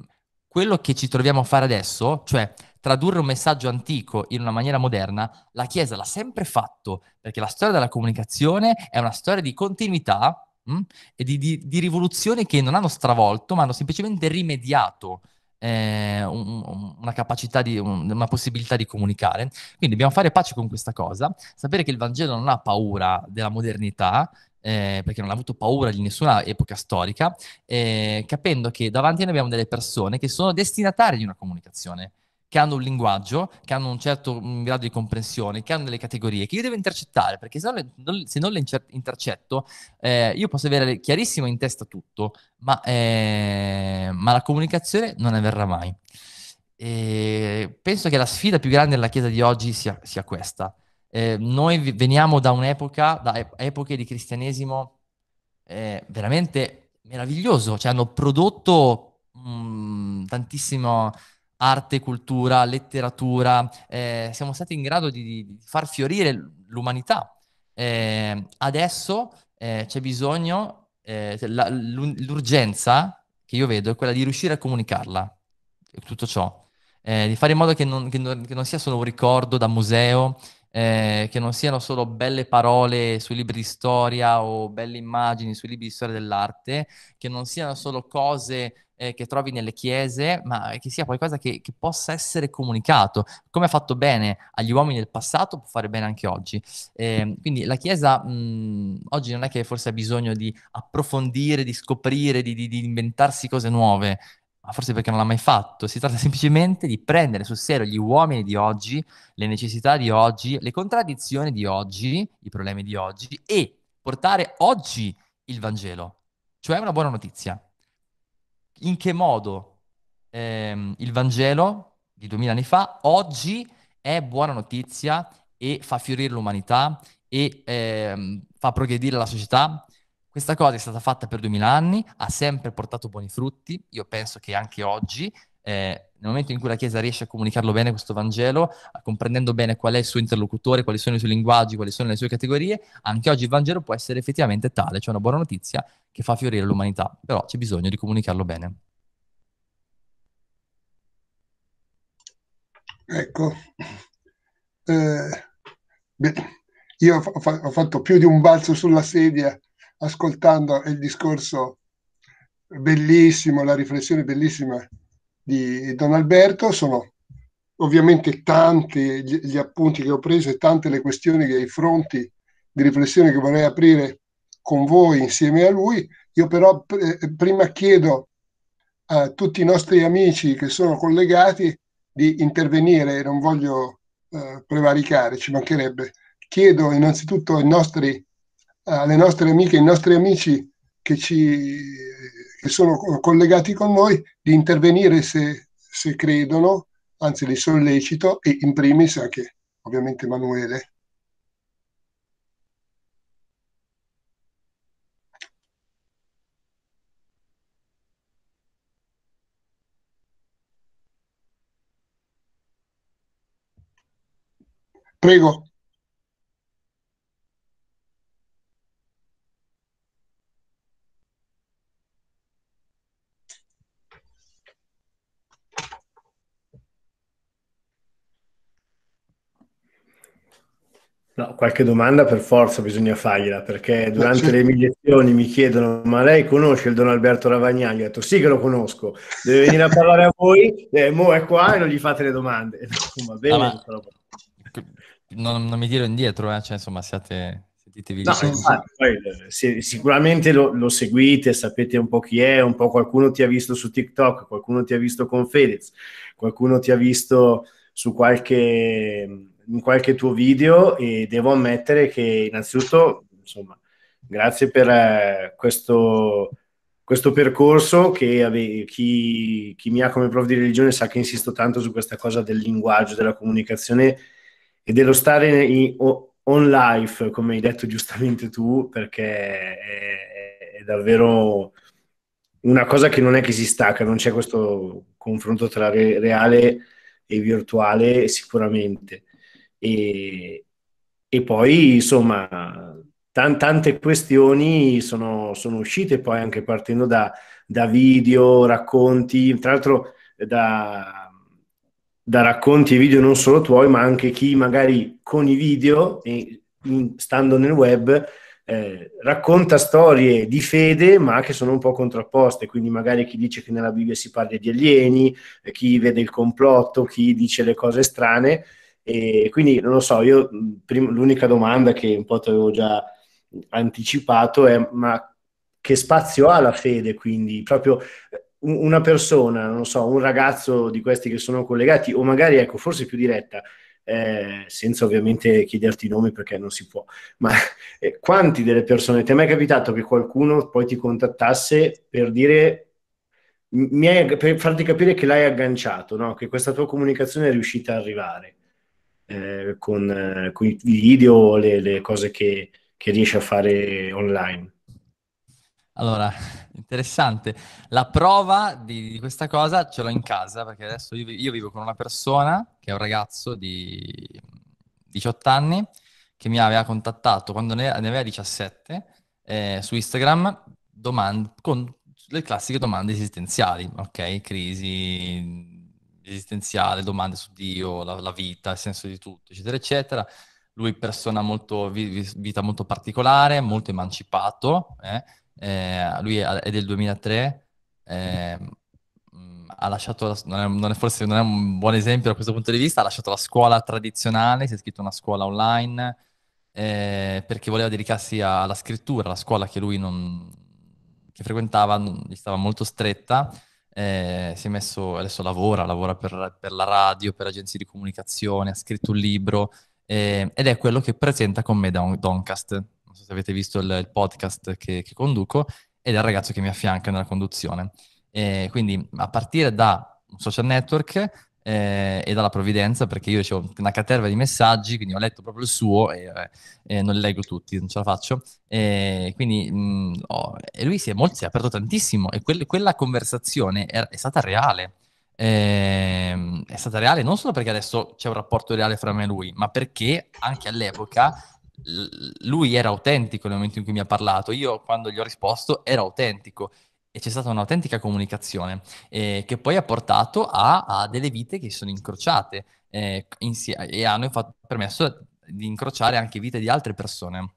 quello che ci troviamo a fare adesso, cioè tradurre un messaggio antico in una maniera moderna, la Chiesa l'ha sempre fatto, perché la storia della comunicazione è una storia di continuità mh, mm, e di, di, di rivoluzioni che non hanno stravolto, ma hanno semplicemente rimediato eh, un, una capacità di, un, una possibilità di comunicare. Quindi dobbiamo fare pace con questa cosa, sapere che il Vangelo non ha paura della modernità, eh, perché non ha avuto paura di nessuna epoca storica, eh, capendo che davanti a noi abbiamo delle persone che sono destinatari di una comunicazione che hanno un linguaggio, che hanno un certo un grado di comprensione, che hanno delle categorie che io devo intercettare, perché se non le, non, se non le intercetto eh, io posso avere chiarissimo in testa tutto, ma, eh, ma la comunicazione non avverrà mai. E eh, penso che la sfida più grande della Chiesa di oggi sia, sia questa. Eh, noi veniamo da un'epoca, da ep- epoche di cristianesimo eh, veramente meraviglioso, cioè hanno prodotto mh, mm, tantissimo arte, cultura, letteratura, eh, siamo stati in grado di, di far fiorire l'umanità. Eh, adesso eh, c'è bisogno, eh, la, l'urgenza che io vedo è quella di riuscire a comunicarla, tutto ciò, eh, di fare in modo che non, che, non, che non, sia solo un ricordo da museo, eh, che non siano solo belle parole sui libri di storia o belle immagini sui libri di storia dell'arte, che non siano solo cose eh, che trovi nelle chiese, ma che sia qualcosa che, che, possa essere comunicato. Come ha fatto bene agli uomini del passato, può fare bene anche oggi. Eh, quindi la Chiesa mh, mm, oggi non è che forse ha bisogno di approfondire, di scoprire, di, di, di inventarsi cose nuove, ma forse perché non l'ha mai fatto. Si tratta semplicemente di prendere sul serio gli uomini di oggi, le necessità di oggi, le contraddizioni di oggi, i problemi di oggi e portare oggi il Vangelo, cioè una buona notizia in che modo ehm, il Vangelo di duemila anni fa oggi è buona notizia e fa fiorire l'umanità e ehm, fa progredire la società. Questa cosa è stata fatta per duemila anni, ha sempre portato buoni frutti, io penso che anche oggi eh, nel momento in cui la Chiesa riesce a comunicarlo bene questo Vangelo, comprendendo bene qual è il suo interlocutore, quali sono i suoi linguaggi, quali sono le sue categorie, anche oggi il Vangelo può essere effettivamente tale, cioè una buona notizia che fa fiorire l'umanità, però c'è bisogno di comunicarlo bene. Ecco, eh, io ho, ho fatto più di un balzo sulla sedia ascoltando il discorso bellissimo, la riflessione bellissima di Don Alberto, sono ovviamente tanti gli, appunti che ho preso e tante le questioni che i fronti di riflessione che vorrei aprire con voi insieme a lui. Io però pr- prima chiedo a tutti i nostri amici che sono collegati di intervenire, non voglio eh, prevaricare, ci mancherebbe. Chiedo innanzitutto ai nostri, alle nostre amiche e ai nostri amici che ci che sono collegati con noi di intervenire se, se credono, anzi li sollecito e in primis anche ovviamente Emanuele. Prego. No, qualche domanda per forza bisogna fargliela, perché eh, durante sì. Certo. le iniezioni mi chiedono, ma lei conosce il Don Alberto Ravagnani? Ho detto, sì che lo conosco, deve venire a parlare a voi, e eh, mo è qua e non gli fate le domande. [laughs] No, va bene, ah, però... non, non, mi tiro indietro, eh? cioè, insomma, siate... Sentitevi no, infatti, eh, se, sicuramente lo, lo, seguite, sapete un po' chi è, un po' qualcuno ti ha visto su TikTok, qualcuno ti ha visto con Fedez, qualcuno ti ha visto su qualche in qualche tuo video e devo ammettere che innanzitutto, insomma, grazie per eh, questo, questo, percorso che ave- chi, chi, mi ha come prof di religione sa che insisto tanto su questa cosa del linguaggio, della comunicazione e dello stare in, on life, come hai detto giustamente tu, perché è, è davvero una cosa che non è che si stacca, non c'è questo confronto tra re- reale e virtuale sicuramente. E, e poi, insomma, tan- tante questioni sono, sono, uscite poi anche partendo da, da video, racconti, tra l'altro da, da racconti e video non solo tuoi, ma anche chi magari con i video, e stando nel web, eh, racconta storie di fede, ma che sono un po' contrapposte. Quindi magari chi dice che nella Bibbia si parla di alieni, chi vede il complotto, chi dice le cose strane. E quindi non lo so, io prim- l'unica domanda che un po' ti avevo già anticipato è ma che spazio ha la fede quindi proprio eh, una persona, non so, un ragazzo di questi che sono collegati o magari ecco forse più diretta eh, senza ovviamente chiederti i nomi perché non si può, ma eh, quanti delle persone, ti è mai capitato che qualcuno poi ti contattasse per dire hai, per farti capire che l'hai agganciato, no? che questa tua comunicazione è riuscita ad arrivare? Eh, eh, con, i video, le, le cose che, che riesce a fare online. Allora, [laughs] interessante. La prova di, di, questa cosa ce l'ho in casa perché adesso io, io, vivo con una persona che è un ragazzo di 18 anni che mi aveva contattato quando ne, ne aveva 17 eh, su Instagram domand- con le classiche domande esistenziali, ok? Crisi, esistenziale, domande su Dio, la, la, vita, il senso di tutto, eccetera, eccetera. Lui persona molto, vita molto particolare, molto emancipato, eh? Eh, lui è, del 2003, eh, ha lasciato, la, non, è, non è, forse non è un buon esempio da questo punto di vista, ha lasciato la scuola tradizionale, si è iscritto a una scuola online, eh, perché voleva dedicarsi alla scrittura, la scuola che lui non, che frequentava gli stava molto stretta, eh, si è messo, adesso lavora, lavora per, per, la radio, per agenzie di comunicazione, ha scritto un libro eh, ed è quello che presenta con me da un, Doncast. Non so se avete visto il, il podcast che, che, conduco ed è il ragazzo che mi affianca nella conduzione. Eh, quindi a partire da un social network eh, e dalla provvidenza perché io ho una caterva di messaggi, quindi ho letto proprio il suo e, eh, non li leggo tutti, non ce la faccio. E quindi mh, mm, oh, e lui si è, molto, si è aperto tantissimo e quel, quella conversazione è, è stata reale. Eh, è stata reale non solo perché adesso c'è un rapporto reale fra me e lui, ma perché anche all'epoca lui era autentico nel momento in cui mi ha parlato, io quando gli ho risposto era autentico e c'è stata un'autentica comunicazione eh, che poi ha portato a, a, delle vite che si sono incrociate eh, insie- e hanno infatti permesso di incrociare anche vite di altre persone.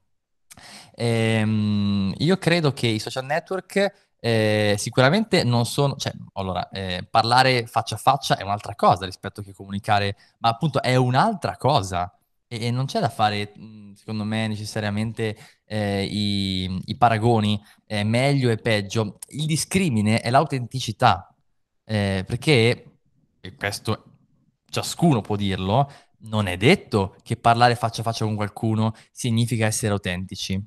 Ehm, io credo che i social network eh, sicuramente non sono, cioè, allora, eh, parlare faccia a faccia è un'altra cosa rispetto che comunicare, ma appunto è un'altra cosa e, e non c'è da fare, secondo me, necessariamente eh, i, i, paragoni, eh, meglio e peggio, il discrimine è l'autenticità, eh, perché, e questo ciascuno può dirlo, non è detto che parlare faccia a faccia con qualcuno significa essere autentici.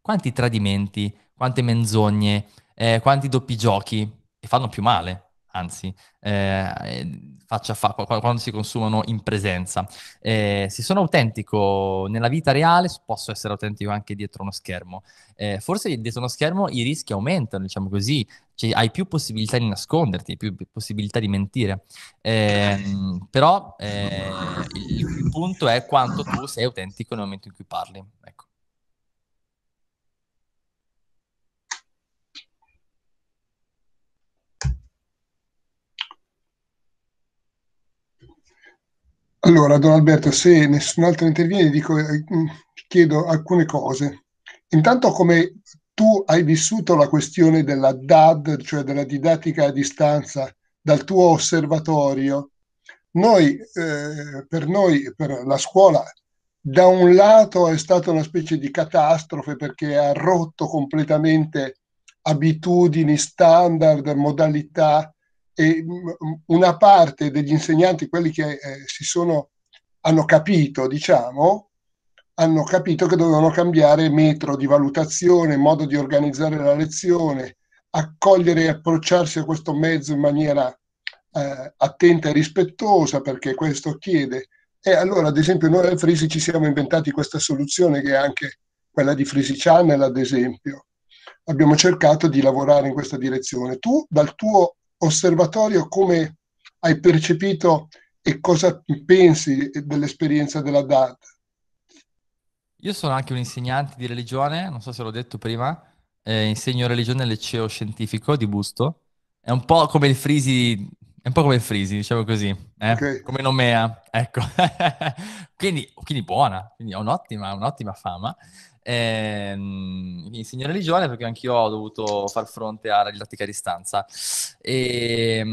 Quanti tradimenti, quante menzogne, eh, quanti doppi giochi, e fanno più male anzi, eh, eh faccia a faccia, quando si consumano in presenza. Eh, se sono autentico nella vita reale, posso essere autentico anche dietro uno schermo. Eh, forse dietro uno schermo i rischi aumentano, diciamo così, cioè, hai più possibilità di nasconderti, più possibilità di mentire. Ehm, però eh, il, il, punto è quanto tu sei autentico nel momento in cui parli. Ecco. Allora, Don Alberto, se nessun altro interviene, dico, eh, mm, chiedo alcune cose. Intanto come tu hai vissuto la questione della DAD, cioè della didattica a distanza, dal tuo osservatorio. Noi, eh, per noi, per la scuola, da un lato è stata una specie di catastrofe perché ha rotto completamente abitudini, standard, modalità e mm, mm, una parte degli insegnanti, quelli che eh, si sono, hanno capito, diciamo, hanno capito che dovevano cambiare metro di valutazione, modo di organizzare la lezione, accogliere e approcciarsi a questo mezzo in maniera eh, attenta e rispettosa, perché questo chiede. E allora, ad esempio, noi al Frisi ci siamo inventati questa soluzione che è anche quella di Frisi Channel, ad esempio. Abbiamo cercato di lavorare in questa direzione. Tu, dal tuo osservatorio come hai percepito e cosa pensi dell'esperienza della DAD? Io sono anche un insegnante di religione, non so se l'ho detto prima, eh, insegno religione al liceo scientifico di Busto, è un po' come il Frisi, è un po' come il Frisi, diciamo così, eh? okay. come nomea, ecco. [laughs] quindi, quindi, buona, quindi ho un'ottima, un'ottima fama ehm, insegnare religione perché anch'io ho dovuto far fronte alla didattica a distanza. E, ehm,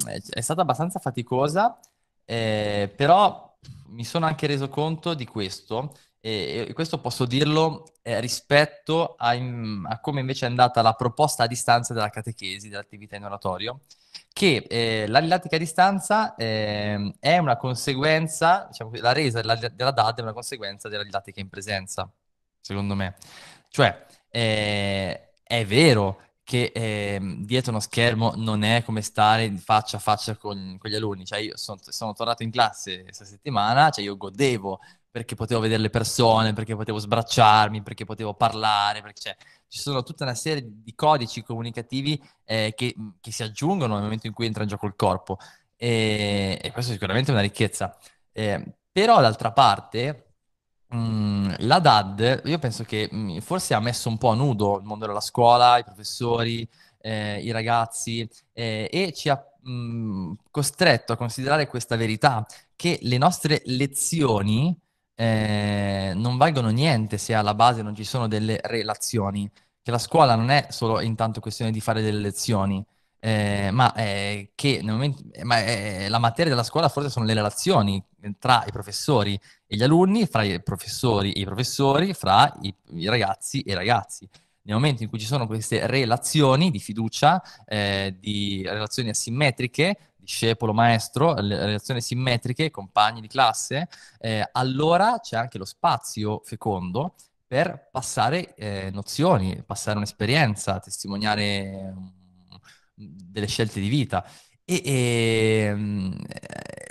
mh, è stata abbastanza faticosa, eh, però mi sono anche reso conto di questo, e, e questo posso dirlo eh, rispetto a, in, a, come invece è andata la proposta a distanza della catechesi, dell'attività in oratorio, che eh, la didattica a distanza eh, è una conseguenza, diciamo, la resa della, della DAD è una conseguenza della didattica in presenza secondo me. Cioè, eh, è vero che eh, dietro uno schermo non è come stare faccia a faccia con, con gli alunni. Cioè, io son, sono tornato in classe questa settimana, cioè io godevo perché potevo vedere le persone, perché potevo sbracciarmi, perché potevo parlare, perché cioè, ci sono tutta una serie di codici comunicativi eh, che, che, si aggiungono nel momento in cui entra in gioco il corpo. E, e questo è sicuramente una ricchezza. Eh, però d'altra parte, Mm, la DAD, io penso che mm, forse ha messo un po' a nudo il mondo della scuola, i professori, eh, i ragazzi eh, e ci ha mm, costretto a considerare questa verità, che le nostre lezioni eh, non valgono niente se alla base non ci sono delle relazioni, che la scuola non è solo intanto questione di fare delle lezioni, eh, ma, è eh, che momento, eh, ma eh, la materia della scuola forse sono le relazioni tra i professori e gli alunni, fra i professori e i professori, fra i, i ragazzi e i ragazzi. Nel momento in cui ci sono queste relazioni di fiducia, eh, di relazioni asimmetriche, discepolo, maestro, relazioni simmetriche, compagni di classe, eh, allora c'è anche lo spazio fecondo per passare eh, nozioni, passare un'esperienza, testimoniare delle scelte di vita. E, e, ehm,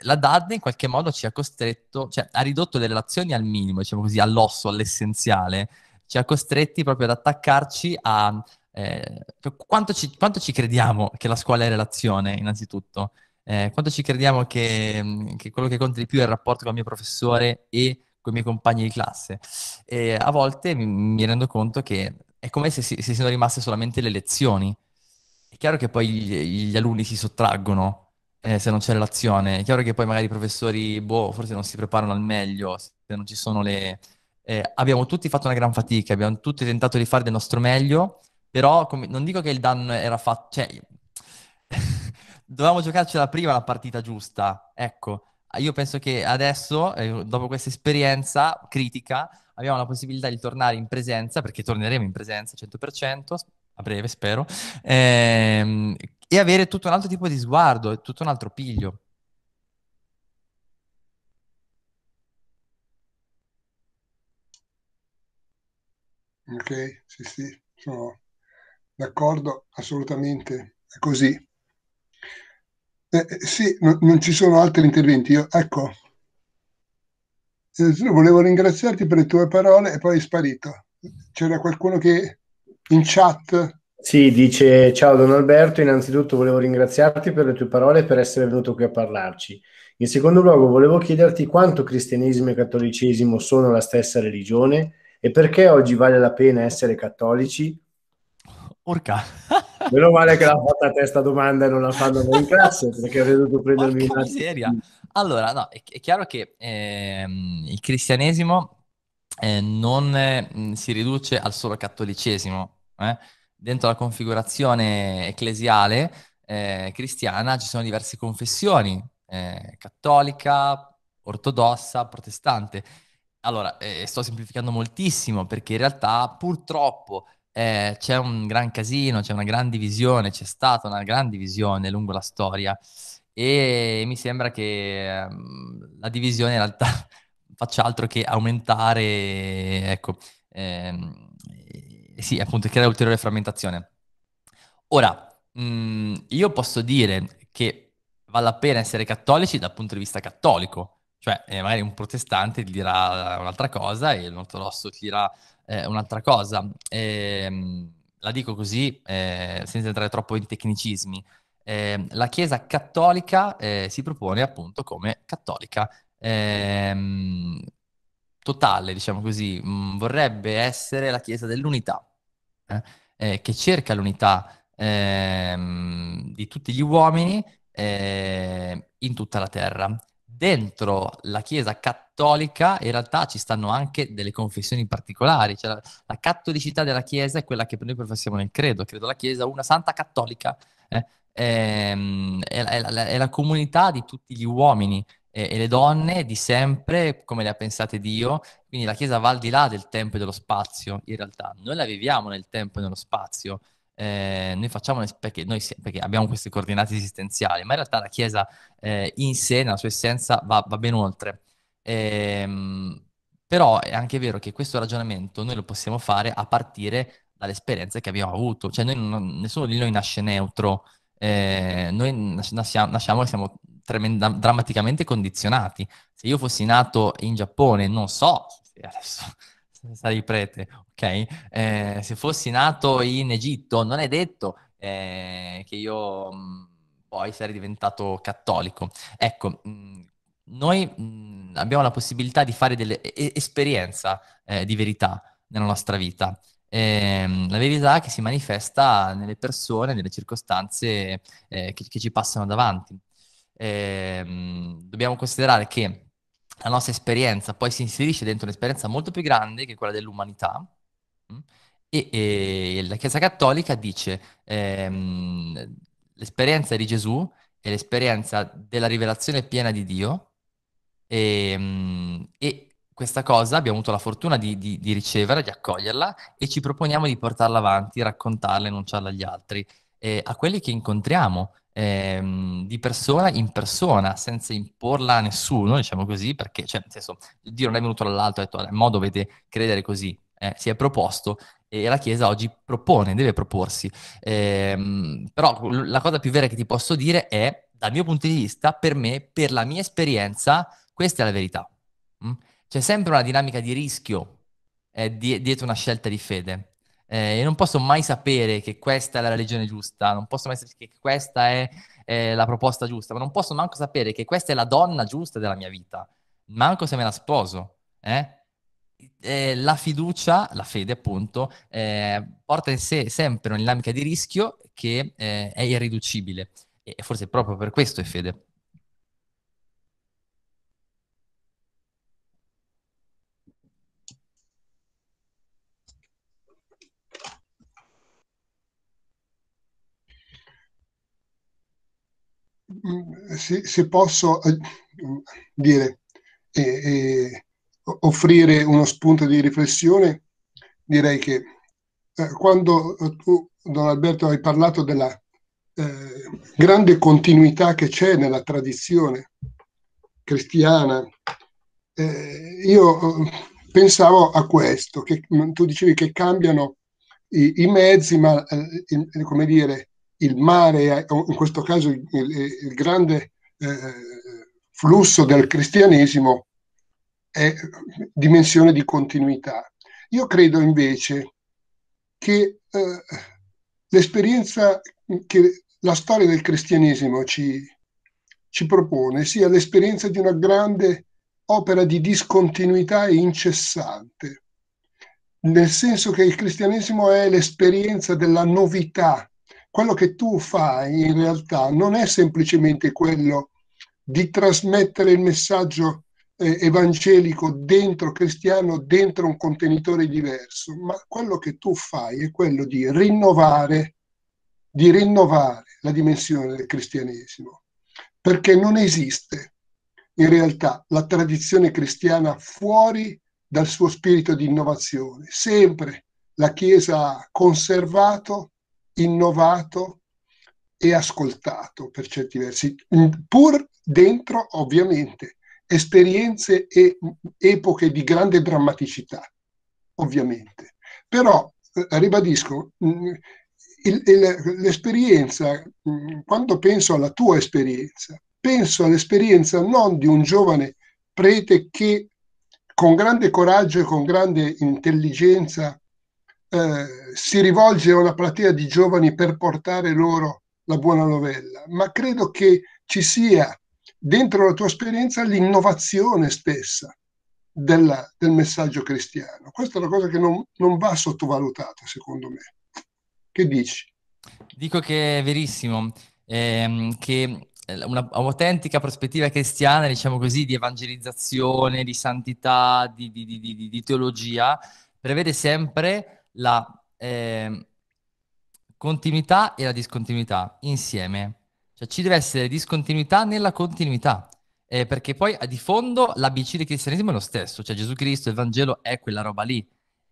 la DAD in qualche modo ci ha costretto, cioè ha ridotto le relazioni al minimo, diciamo così, all'osso, all'essenziale, ci ha costretti proprio ad attaccarci a eh, quanto, ci, quanto, ci, crediamo che la scuola è relazione, innanzitutto, eh, quanto ci crediamo che, che, quello che conta di più è il rapporto con il mio professore e con i miei compagni di classe. E a volte mi, mi rendo conto che è come se, si, se siano rimaste solamente le lezioni è chiaro che poi gli, gli alunni si sottraggono eh, se non c'è relazione, è chiaro che poi magari i professori, boh, forse non si preparano al meglio, se non ci sono le... Eh, abbiamo tutti fatto una gran fatica, abbiamo tutti tentato di fare del nostro meglio, però com- non dico che il danno era fatto... Cioè, [laughs] dovevamo giocarcela prima la partita giusta, ecco. Io penso che adesso, eh, dopo questa esperienza critica, abbiamo la possibilità di tornare in presenza, perché torneremo in presenza 100%, a breve spero, ehm, e avere tutto un altro tipo di sguardo, e tutto un altro piglio. Ok, sì, sì, sono d'accordo, assolutamente, è così. Eh, eh sì, no, non ci sono altri interventi. Io, ecco, eh, volevo ringraziarti per le tue parole e poi è sparito. C'era qualcuno che in chat. Sì, dice ciao Don Alberto, innanzitutto volevo ringraziarti per le tue parole e per essere venuto qui a parlarci. In secondo luogo volevo chiederti quanto cristianesimo e cattolicesimo sono la stessa religione e perché oggi vale la pena essere cattolici? Orca. [laughs] Meno male che l'ha fatta a testa domanda e non la fanno in classe perché avrei dovuto prendermi Orca una... miseria. Allora, no, è, è chiaro che eh, il cristianesimo eh, non eh, si riduce al solo cattolicesimo, eh, dentro la configurazione ecclesiale eh, cristiana ci sono diverse confessioni, eh, cattolica, ortodossa, protestante. Allora, eh, sto semplificando moltissimo perché in realtà purtroppo eh, c'è un gran casino, c'è una gran divisione, c'è stata una gran divisione lungo la storia e mi sembra che ehm, la divisione in realtà [laughs] faccia altro che aumentare ecco, ehm, eh, sì, appunto, crea ulteriore frammentazione. Ora, mh, mm, io posso dire che vale la pena essere cattolici dal punto di vista cattolico, cioè eh, magari un protestante ti dirà eh, un'altra cosa e l'ortodosso ortodosso dirà eh, un'altra cosa. E, ehm, la dico così, eh, senza entrare troppo in tecnicismi. Ehm, la Chiesa cattolica eh, si propone appunto come cattolica. Ehm, totale, diciamo così, mh, mm, vorrebbe essere la Chiesa dell'unità, eh? Eh, che cerca l'unità ehm, di tutti gli uomini eh, in tutta la terra. Dentro la Chiesa cattolica in realtà ci stanno anche delle confessioni particolari, cioè la, la cattolicità della Chiesa è quella che noi professiamo nel credo, credo la Chiesa una santa cattolica, eh, ehm, è, è, è, la, è la comunità di tutti gli uomini e, e le donne di sempre, come le ha pensate Dio, quindi la Chiesa va al di là del tempo e dello spazio, in realtà. Noi la viviamo nel tempo e nello spazio, eh, noi facciamo perché, noi, perché, abbiamo queste coordinate esistenziali, ma in realtà la Chiesa eh, in sé, nella sua essenza, va, va ben oltre. Ehm, però è anche vero che questo ragionamento noi lo possiamo fare a partire dalle esperienze che abbiamo avuto, cioè non, nessuno di noi nasce neutro, eh, noi nasciamo, nasciamo e siamo tremenda- drammaticamente condizionati. Se io fossi nato in Giappone, non so, se adesso [laughs] sarei prete, ok? Eh, se fossi nato in Egitto, non è detto eh, che io mh, mm, poi sarei diventato cattolico. Ecco, mh, mm, noi mh, mm, abbiamo la possibilità di fare dell'esperienza e- eh, di verità nella nostra vita. Eh, la verità che si manifesta nelle persone, nelle circostanze eh, che, che, ci passano davanti ehm, dobbiamo considerare che la nostra esperienza poi si inserisce dentro un'esperienza molto più grande che è quella dell'umanità. Mm, e, e, la Chiesa Cattolica dice ehm, l'esperienza di Gesù è l'esperienza della rivelazione piena di Dio e, ehm, e questa cosa abbiamo avuto la fortuna di, di, di, riceverla, di accoglierla e ci proponiamo di portarla avanti, raccontarla, enunciarla agli altri, eh, a quelli che incontriamo ehm, di persona in persona, senza imporla a nessuno, diciamo così, perché, cioè, nel senso, Dio non è venuto dall'alto e ha detto, mo dovete credere così, eh, si è proposto e la Chiesa oggi propone, deve proporsi. Ehm, però la cosa più vera che ti posso dire è, dal mio punto di vista, per me, per la mia esperienza, questa è la verità. Mm? C'è sempre una dinamica di rischio eh, di- dietro una scelta di fede. Eh, io non posso mai sapere che questa è la religione giusta, non posso mai sapere che questa è, è la proposta giusta, ma non posso manco sapere che questa è la donna giusta della mia vita, manco se me la sposo. Eh? Eh, la fiducia, la fede appunto, eh, porta in sé sempre una dinamica di rischio che eh, è irriducibile e forse proprio per questo è fede. se, se posso eh, dire, eh, offrire uno spunto di riflessione, direi che eh, quando eh, tu, Don Alberto, hai parlato della eh, grande continuità che c'è nella tradizione cristiana, eh, io eh, pensavo a questo, che tu dicevi che cambiano i, i mezzi, ma come dire, il mare, in questo caso il, il grande eh, flusso del cristianesimo, è dimensione di continuità. Io credo invece che eh, l'esperienza che la storia del cristianesimo ci, ci propone sia l'esperienza di una grande opera di discontinuità incessante, nel senso che il cristianesimo è l'esperienza della novità quello che tu fai in realtà non è semplicemente quello di trasmettere il messaggio eh, evangelico dentro cristiano, dentro un contenitore diverso, ma quello che tu fai è quello di rinnovare, di rinnovare la dimensione del cristianesimo, perché non esiste in realtà la tradizione cristiana fuori dal suo spirito di innovazione. Sempre la Chiesa ha conservato innovato e ascoltato per certi versi, mm, pur dentro ovviamente esperienze e epoche di grande drammaticità, ovviamente. Però, eh, ribadisco, mm, l'esperienza, mm, quando penso alla tua esperienza, penso all'esperienza non di un giovane prete che con grande coraggio e con grande intelligenza eh, si rivolge a una platea di giovani per portare loro la buona novella, ma credo che ci sia dentro la tua esperienza l'innovazione stessa della, del messaggio cristiano. Questa è una cosa che non, non va sottovalutata, secondo me. Che dici? Dico che è verissimo, ehm, che eh, un'autentica prospettiva cristiana, diciamo così, di evangelizzazione, di santità, di, di, di, di teologia, prevede sempre la eh, continuità e la discontinuità insieme. Cioè ci deve essere discontinuità nella continuità, eh, perché poi di fondo l'ABC del cristianesimo è lo stesso, cioè Gesù Cristo, il Vangelo è quella roba lì.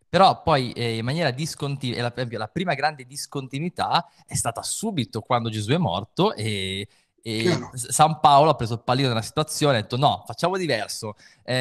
Però poi eh, in maniera discontinua, la, la prima grande discontinuità è stata subito quando Gesù è morto e e San Paolo ha preso il pallino della situazione e ha detto no, facciamo diverso, eh,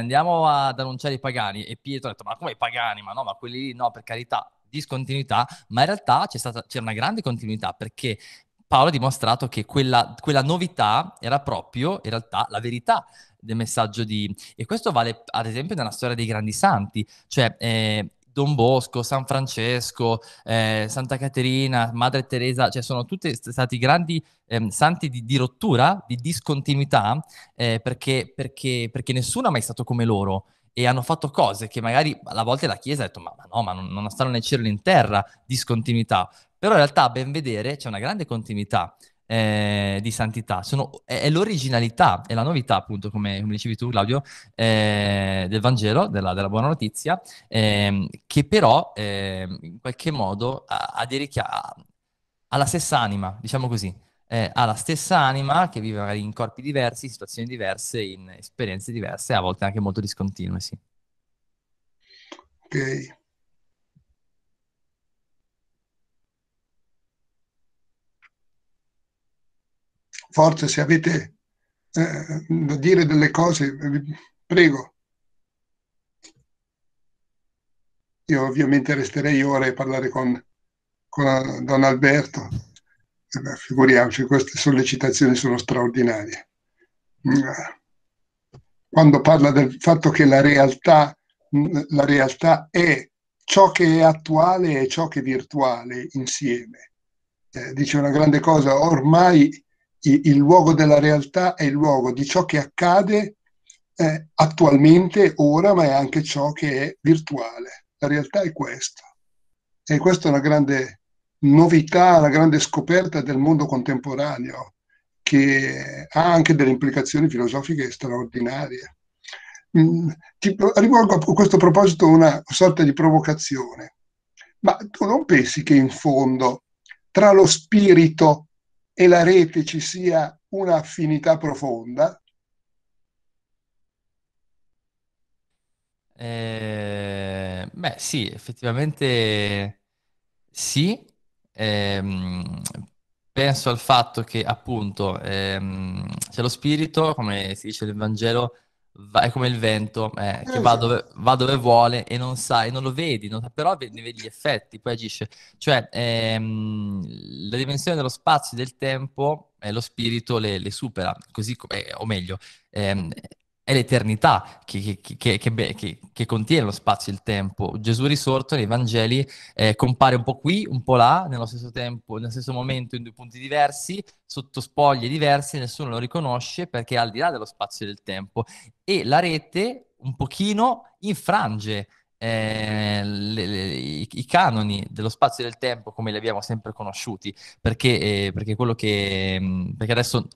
andiamo ad annunciare i pagani. E Pietro ha detto ma come i pagani? Ma no, ma quelli lì no, per carità, discontinuità. Ma in realtà c'è stata, c'era una grande continuità perché Paolo ha dimostrato che quella, quella, novità era proprio in realtà la verità del messaggio di... E questo vale ad esempio nella storia dei grandi santi, cioè eh, Don Bosco, San Francesco, eh, Santa Caterina, Madre Teresa, cioè sono tutti stati grandi ehm, santi di, di, rottura, di discontinuità, eh, perché, perché, perché nessuno è mai stato come loro e hanno fatto cose che magari alla volta la Chiesa ha detto ma, ma no, ma non, non stanno né cielo né in terra, discontinuità. Però in realtà, a ben vedere, c'è una grande continuità eh, di santità, Sono, è, è, l'originalità, è la novità appunto, come, come dicevi tu Claudio, eh, del Vangelo, della, della buona notizia, eh, che però ehm, in qualche modo ha, ha, ha, la stessa anima, diciamo così, eh, ha la stessa anima che vive magari in corpi diversi, in situazioni diverse, in esperienze diverse, a volte anche molto discontinue, sì. Ok. forza se avete eh, da dire delle cose, eh, prego. Io ovviamente resterei ore a parlare con, con eh, Don Alberto, eh, figuriamoci, queste sollecitazioni sono straordinarie. Mm, eh, quando parla del fatto che la realtà, mm, la realtà è ciò che è attuale e ciò che è virtuale insieme. Eh, dice una grande cosa, ormai il, luogo della realtà è il luogo di ciò che accade eh, attualmente, ora, ma è anche ciò che è virtuale. La realtà è questa. E questa è una grande novità, una grande scoperta del mondo contemporaneo, che ha anche delle implicazioni filosofiche straordinarie. Mm, ti rivolgo a questo proposito una sorta di provocazione. Ma tu non pensi che in fondo tra lo spirito e la rete ci sia un'affinità profonda? Eh, beh, sì, effettivamente sì. Ehm, penso al fatto che appunto ehm, c'è lo spirito, come si dice nel Vangelo, va, è come il vento, eh, eh che va dove, va dove, vuole e non sai, non lo vedi, non, però ne vedi gli effetti, poi agisce. Cioè, ehm, la dimensione dello spazio e del tempo, eh, lo spirito le, le supera, così come, eh, o meglio, ehm, è l'eternità che, che, che, che, contiene lo spazio e il tempo. Gesù risorto nei Vangeli eh, compare un po' qui, un po' là, nello stesso tempo, nello stesso momento, in due punti diversi, sotto spoglie diverse, nessuno lo riconosce perché è al di là dello spazio e del tempo. E la rete un pochino infrange eh, le, le, i, i, canoni dello spazio e del tempo come li abbiamo sempre conosciuti perché, eh, perché quello che mm, perché adesso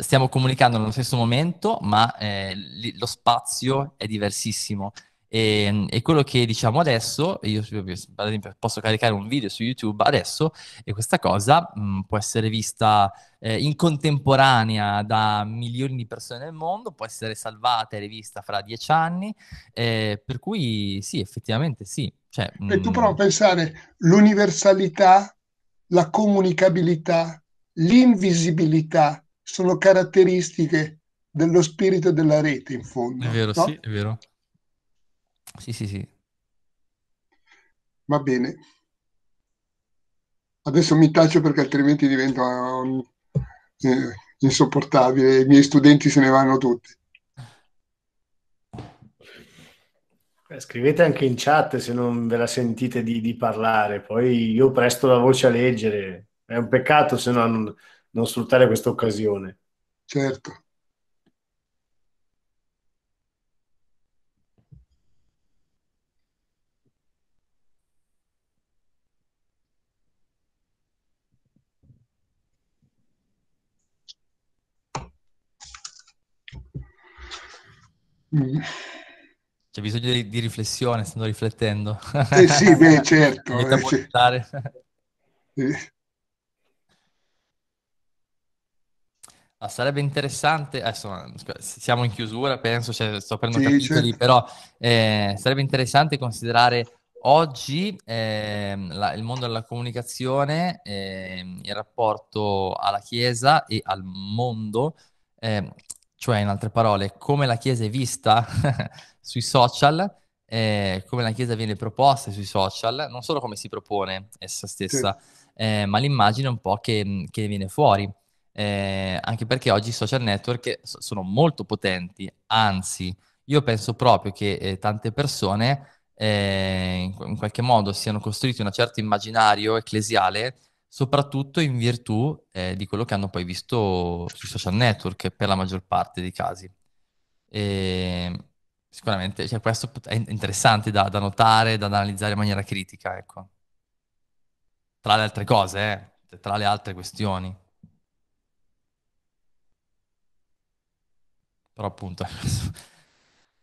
stiamo comunicando nello stesso momento, ma eh, lo spazio è diversissimo. E, ehm, e, quello che diciamo adesso, io ad esempio posso caricare un video su YouTube adesso e questa cosa mh, mm, può essere vista eh, in contemporanea da milioni di persone nel mondo, può essere salvata e rivista fra dieci anni, eh, per cui sì, effettivamente sì. Cioè, E tu mm, prova a pensare l'universalità, la comunicabilità, l'invisibilità, sono caratteristiche dello spirito della rete, in fondo. È vero, no? sì, è vero. Sì, sì, sì. Va bene. Adesso mi taccio perché altrimenti divento um, eh, insopportabile. I miei studenti se ne vanno tutti. Eh, scrivete anche in chat se non ve la sentite di, di parlare, poi io presto la voce a leggere. È un peccato se non, non sfruttare questa occasione. Certo. Mm. C'è bisogno di, di, riflessione, stanno riflettendo. Eh sì, beh, certo. [laughs] Eh, Eh. Ah, sarebbe interessante, adesso eh, siamo in chiusura, penso, cioè, sto prendendo non sì, capitoli, certo. però eh, sarebbe interessante considerare oggi eh, la, il mondo della comunicazione, eh, il rapporto alla Chiesa e al mondo, ehm, cioè in altre parole, come la Chiesa è vista [laughs] sui social, eh, come la Chiesa viene proposta sui social, non solo come si propone essa stessa, sì. Eh, ma l'immagine un po' che, che viene fuori eh, anche perché oggi i social network sono molto potenti, anzi io penso proprio che eh, tante persone eh, in qualche modo siano costruite un certo immaginario ecclesiale soprattutto in virtù eh, di quello che hanno poi visto sui social network per la maggior parte dei casi. E ehm, sicuramente cioè, questo è interessante da, da, notare, da analizzare in maniera critica, ecco. Tra le altre cose, eh, tra le altre questioni. Però appunto [laughs]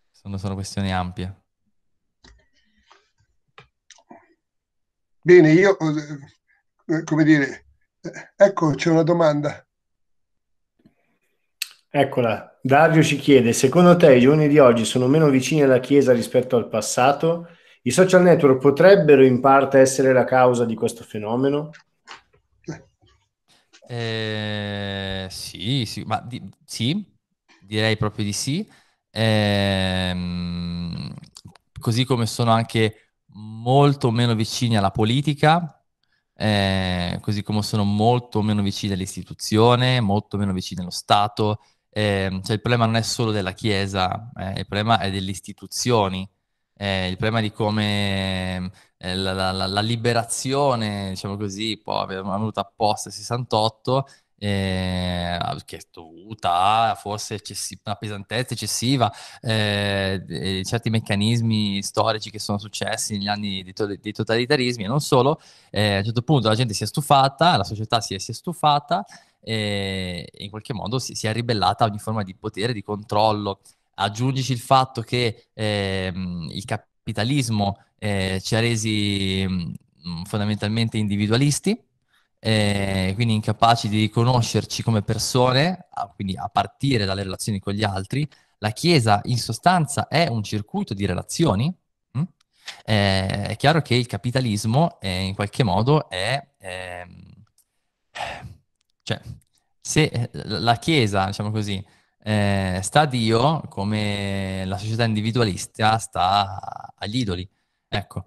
sono, sono questioni ampie. Bene, io, eh, come dire, eh, ecco c'è una domanda. Eccola, Dario ci chiede, secondo te i giovani di oggi sono meno vicini alla Chiesa rispetto al passato? I social network potrebbero in parte essere la causa di questo fenomeno? Eh, sì, sì, ma di, sì, Direi proprio di sì. Ehm, così come sono anche molto meno vicini alla politica, eh, così come sono molto meno vicini all'istituzione, molto meno vicini allo Stato. Eh, cioè il problema non è solo della Chiesa, eh, il problema è delle istituzioni, eh, il problema di come eh, la, la, la, liberazione, diciamo così, poi è venuta apposta nel 68, eh, che è dovuta a forse eccessi- una pesantezza eccessiva, eh, eh, certi meccanismi storici che sono successi negli anni di, to- di totalitarismi e non solo, eh, a un certo punto la gente si è stufata, la società si è, si è stufata eh, e in qualche modo si, si, è ribellata a ogni forma di potere, di controllo. Aggiungici il fatto che ehm, il capitalismo eh, ci ha resi mh, mm, fondamentalmente individualisti, eh, quindi incapaci di riconoscerci come persone, quindi a partire dalle relazioni con gli altri. La Chiesa in sostanza è un circuito di relazioni. Mh? Mm? Eh, è chiaro che il capitalismo eh, in qualche modo è... Ehm, cioè, se eh, la Chiesa, diciamo così, eh, sta a Dio come la società individualista sta agli idoli. Ecco,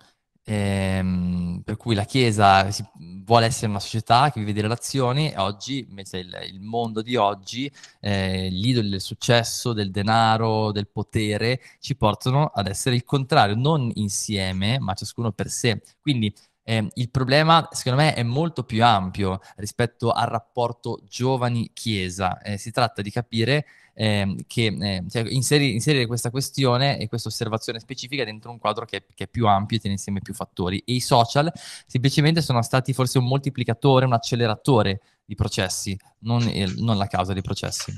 Ehm, per cui la Chiesa si, vuole essere una società che vive di relazioni e oggi, invece, il, il mondo di oggi, eh, l'idolo del successo, del denaro, del potere, ci portano ad essere il contrario, non insieme, ma ciascuno per sé. Quindi eh, il problema, secondo me, è molto più ampio rispetto al rapporto giovani-chiesa. Eh, si tratta di capire ehm, che eh, cioè inseri, inserire questa questione e questa osservazione specifica dentro un quadro che, che, è più ampio e tiene insieme più fattori. E i social semplicemente sono stati forse un moltiplicatore, un acceleratore di processi, non, il, non la causa dei processi.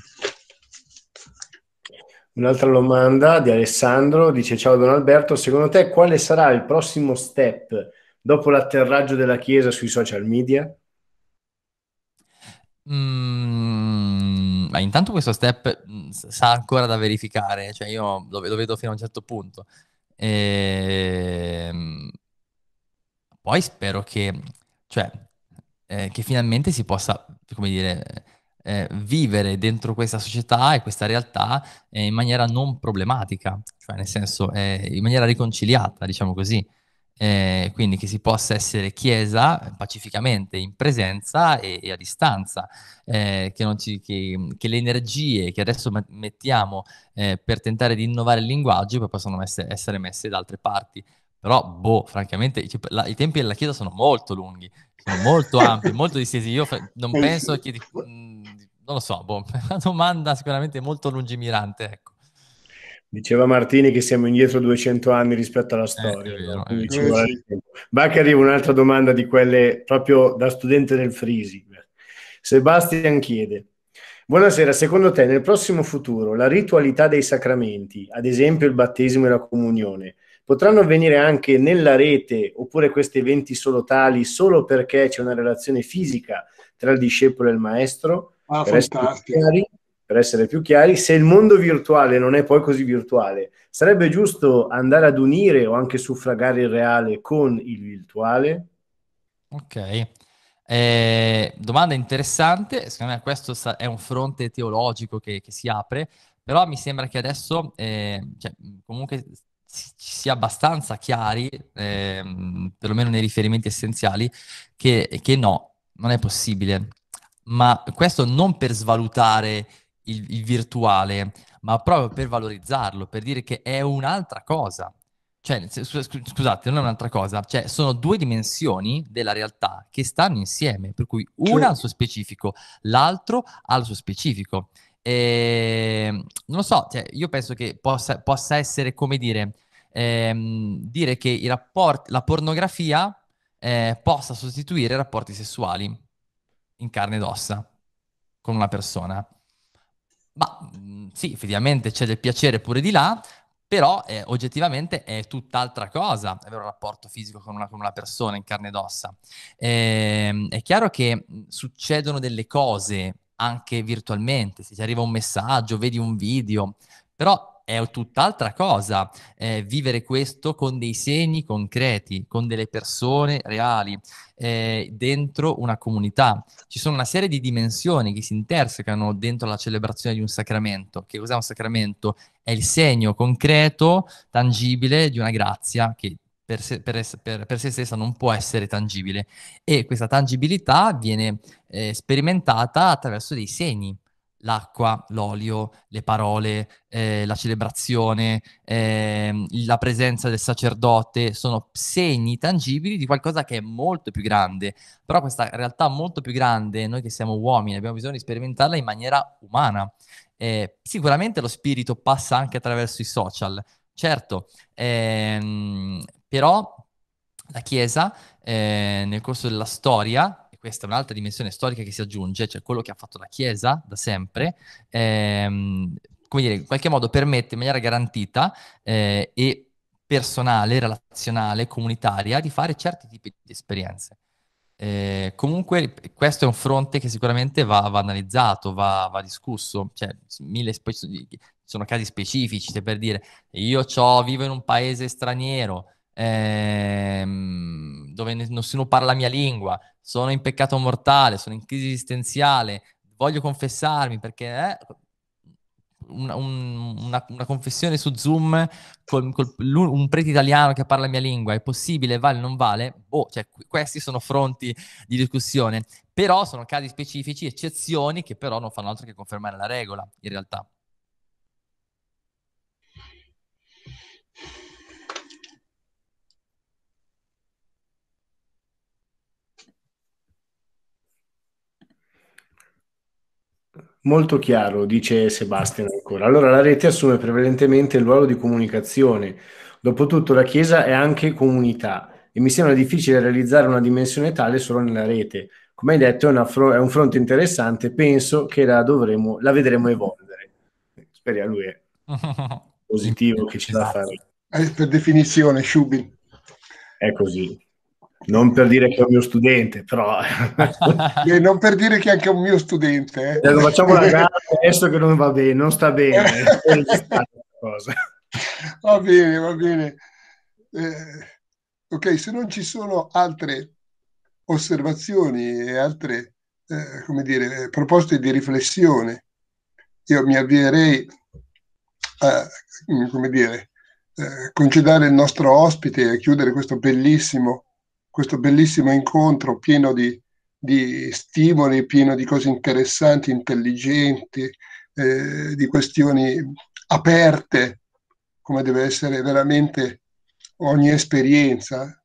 Un'altra domanda di Alessandro, dice ciao Don Alberto, secondo te quale sarà il prossimo step dopo l'atterraggio della Chiesa sui social media? Mm, ma intanto questo step mm, sa ancora da verificare, cioè io lo, lo vedo fino a un certo punto. E... Ehm, poi spero che, cioè, eh, che finalmente si possa, come dire, eh, vivere dentro questa società e questa realtà eh, in maniera non problematica, cioè nel senso eh, in maniera riconciliata, diciamo così eh, quindi che si possa essere chiesa pacificamente in presenza e, e a distanza, eh, che, ci, che, che, le energie che adesso mettiamo eh, per tentare di innovare il linguaggio poi possono messe, essere messe da altre parti. Però, boh, francamente, cioè, la, i tempi della Chiesa sono molto lunghi, sono molto ampi, molto distesi. Io fra- non penso che... Di, [laughs] non lo so, boh, [laughs] una domanda sicuramente molto lungimirante, ecco. Diceva Martini che siamo indietro 200 anni rispetto alla eh, storia. Eh, no? eh, eh. Bacca arriva un'altra domanda di quelle proprio da studente del Frisi. Sebastian chiede, buonasera, secondo te nel prossimo futuro la ritualità dei sacramenti, ad esempio il battesimo e la comunione, potranno avvenire anche nella rete oppure questi eventi solo tali solo perché c'è una relazione fisica tra il discepolo e il maestro? Ah, fantastico per essere più chiari, se il mondo virtuale non è poi così virtuale, sarebbe giusto andare ad unire o anche suffragare il reale con il virtuale? Ok, eh, domanda interessante, secondo me questo è un fronte teologico che, che si apre, però mi sembra che adesso eh, cioè, comunque ci sia abbastanza chiari, eh, perlomeno nei riferimenti essenziali, che, che no, non è possibile. Ma questo non per svalutare il, il virtuale, ma proprio per valorizzarlo, per dire che è un'altra cosa. Cioè, scusate, non è un'altra cosa, cioè sono due dimensioni della realtà che stanno insieme, per cui una ha cioè il suo specifico, l'altro ha il suo specifico. E, ehm, non lo so, cioè, io penso che possa, possa essere come dire, ehm, dire che i rapporti, la pornografia eh, possa sostituire i rapporti sessuali in carne ed ossa con una persona. Ma mm, sì, effettivamente c'è del piacere pure di là, però eh, oggettivamente è tutt'altra cosa avere un rapporto fisico con una, con una persona in carne ed ossa. Eh, è chiaro che mm, succedono delle cose anche virtualmente, se ti arriva un messaggio, vedi un video, però è tutt'altra cosa eh, vivere questo con dei segni concreti, con delle persone reali, eh, dentro una comunità. Ci sono una serie di dimensioni che si intersecano dentro la celebrazione di un sacramento. Che cos'è un sacramento? È il segno concreto, tangibile di una grazia che per se, per, per, per se stessa non può essere tangibile e questa tangibilità viene eh, sperimentata attraverso dei segni l'acqua, l'olio, le parole, eh, la celebrazione, eh, la presenza del sacerdote sono segni tangibili di qualcosa che è molto più grande. Però questa realtà molto più grande, noi che siamo uomini abbiamo bisogno di sperimentarla in maniera umana. Eh, sicuramente lo spirito passa anche attraverso i social, certo, ehm, però la Chiesa eh, nel corso della storia questa è un'altra dimensione storica che si aggiunge, cioè quello che ha fatto la Chiesa da sempre, ehm, come dire, in qualche modo permette in maniera garantita eh, e personale, relazionale, comunitaria di fare certi tipi di esperienze. Eh, comunque questo è un fronte che sicuramente va, va analizzato, va, va discusso, cioè, mille, sono casi specifici, per dire io vivo in un paese straniero, ehm, dove nessuno parla la mia lingua, sono in peccato mortale, sono in crisi esistenziale, voglio confessarmi perché... Eh, una, un, una, una, confessione su Zoom con, con un prete italiano che parla la mia lingua, è possibile, vale o non vale? Boh, cioè, questi sono fronti di discussione, però sono casi specifici, eccezioni che però non fanno altro che confermare la regola in realtà. Molto chiaro, dice Sebastiano ancora. Allora, la rete assume prevalentemente il ruolo di comunicazione. Dopotutto, la Chiesa è anche comunità e mi sembra difficile realizzare una dimensione tale solo nella rete. Come hai detto, è, fro- è un fronte interessante, penso che la, dovremo, la vedremo evolvere. Speriamo lui è [laughs] positivo che ci esatto. fare. per definizione, Sciubi. È così. Non per dire che è un mio studente, però... e eh. [laughs] eh, non per dire che è anche un mio studente. Eh. Ecco, facciamo una gara adesso che non va bene, non sta bene. [laughs] va bene, va bene. Eh, ok, se non ci sono altre osservazioni e altre, eh, come dire, proposte di riflessione, io mi avvierei a, come dire, eh, concedere il nostro ospite e chiudere questo bellissimo questo bellissimo incontro pieno di, di stimoli, pieno di cose interessanti, intelligenti, eh, di questioni aperte, come deve essere veramente ogni esperienza,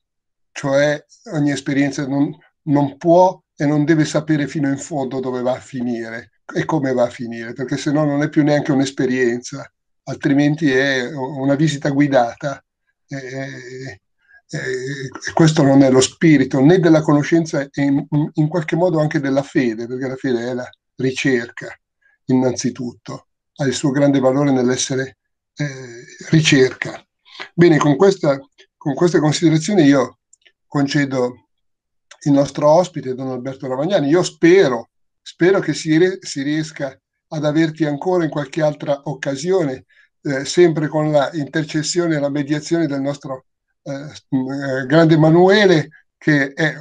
cioè ogni esperienza non, non può e non deve sapere fino in fondo dove va a finire e come va a finire, perché se no non è più neanche un'esperienza, altrimenti è una visita guidata. Eh, eh eh, questo non è lo spirito né della conoscenza e in, in, qualche modo anche della fede, perché la fede è la ricerca innanzitutto, ha il suo grande valore nell'essere eh, ricerca. Bene, con, questa, con queste considerazioni io concedo il nostro ospite, Don Alberto Ravagnani. Io spero, spero che si, re, si riesca ad averti ancora in qualche altra occasione, eh, sempre con la intercessione e la mediazione del nostro eh, grande Emanuele, che è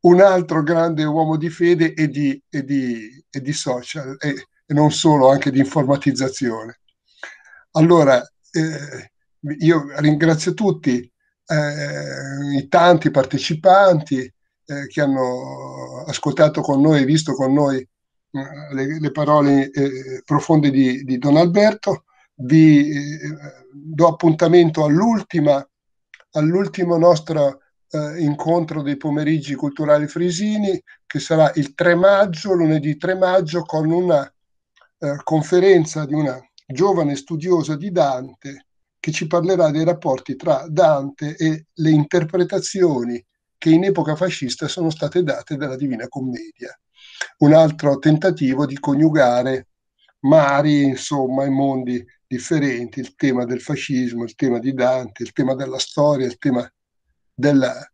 un altro grande uomo di fede e di, e di, e di social, e, e, non solo, anche di informatizzazione. Allora, eh, io ringrazio tutti, eh, i tanti partecipanti eh, che hanno ascoltato con noi visto con noi eh, le, le, parole eh, profonde di, di, Don Alberto. Vi eh, do appuntamento all'ultima all'ultimo nostro eh, incontro dei pomeriggi culturali frisini, che sarà il 3 maggio, lunedì 3 maggio, con una eh, conferenza di una giovane studiosa di Dante che ci parlerà dei rapporti tra Dante e le interpretazioni che in epoca fascista sono state date dalla Divina Commedia. Un altro tentativo di coniugare mari, insomma, e mondi differenti, il tema del fascismo, il tema di Dante, il tema della storia, il tema della eh,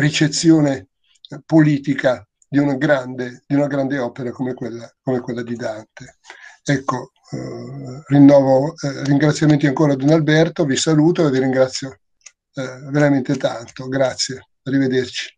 ricezione eh, politica di una, grande, di una grande opera come quella, come quella di Dante. Ecco, eh, rinnovo eh, ringraziamenti ancora a Don Alberto, vi saluto e vi ringrazio veramente tanto. Grazie, arrivederci.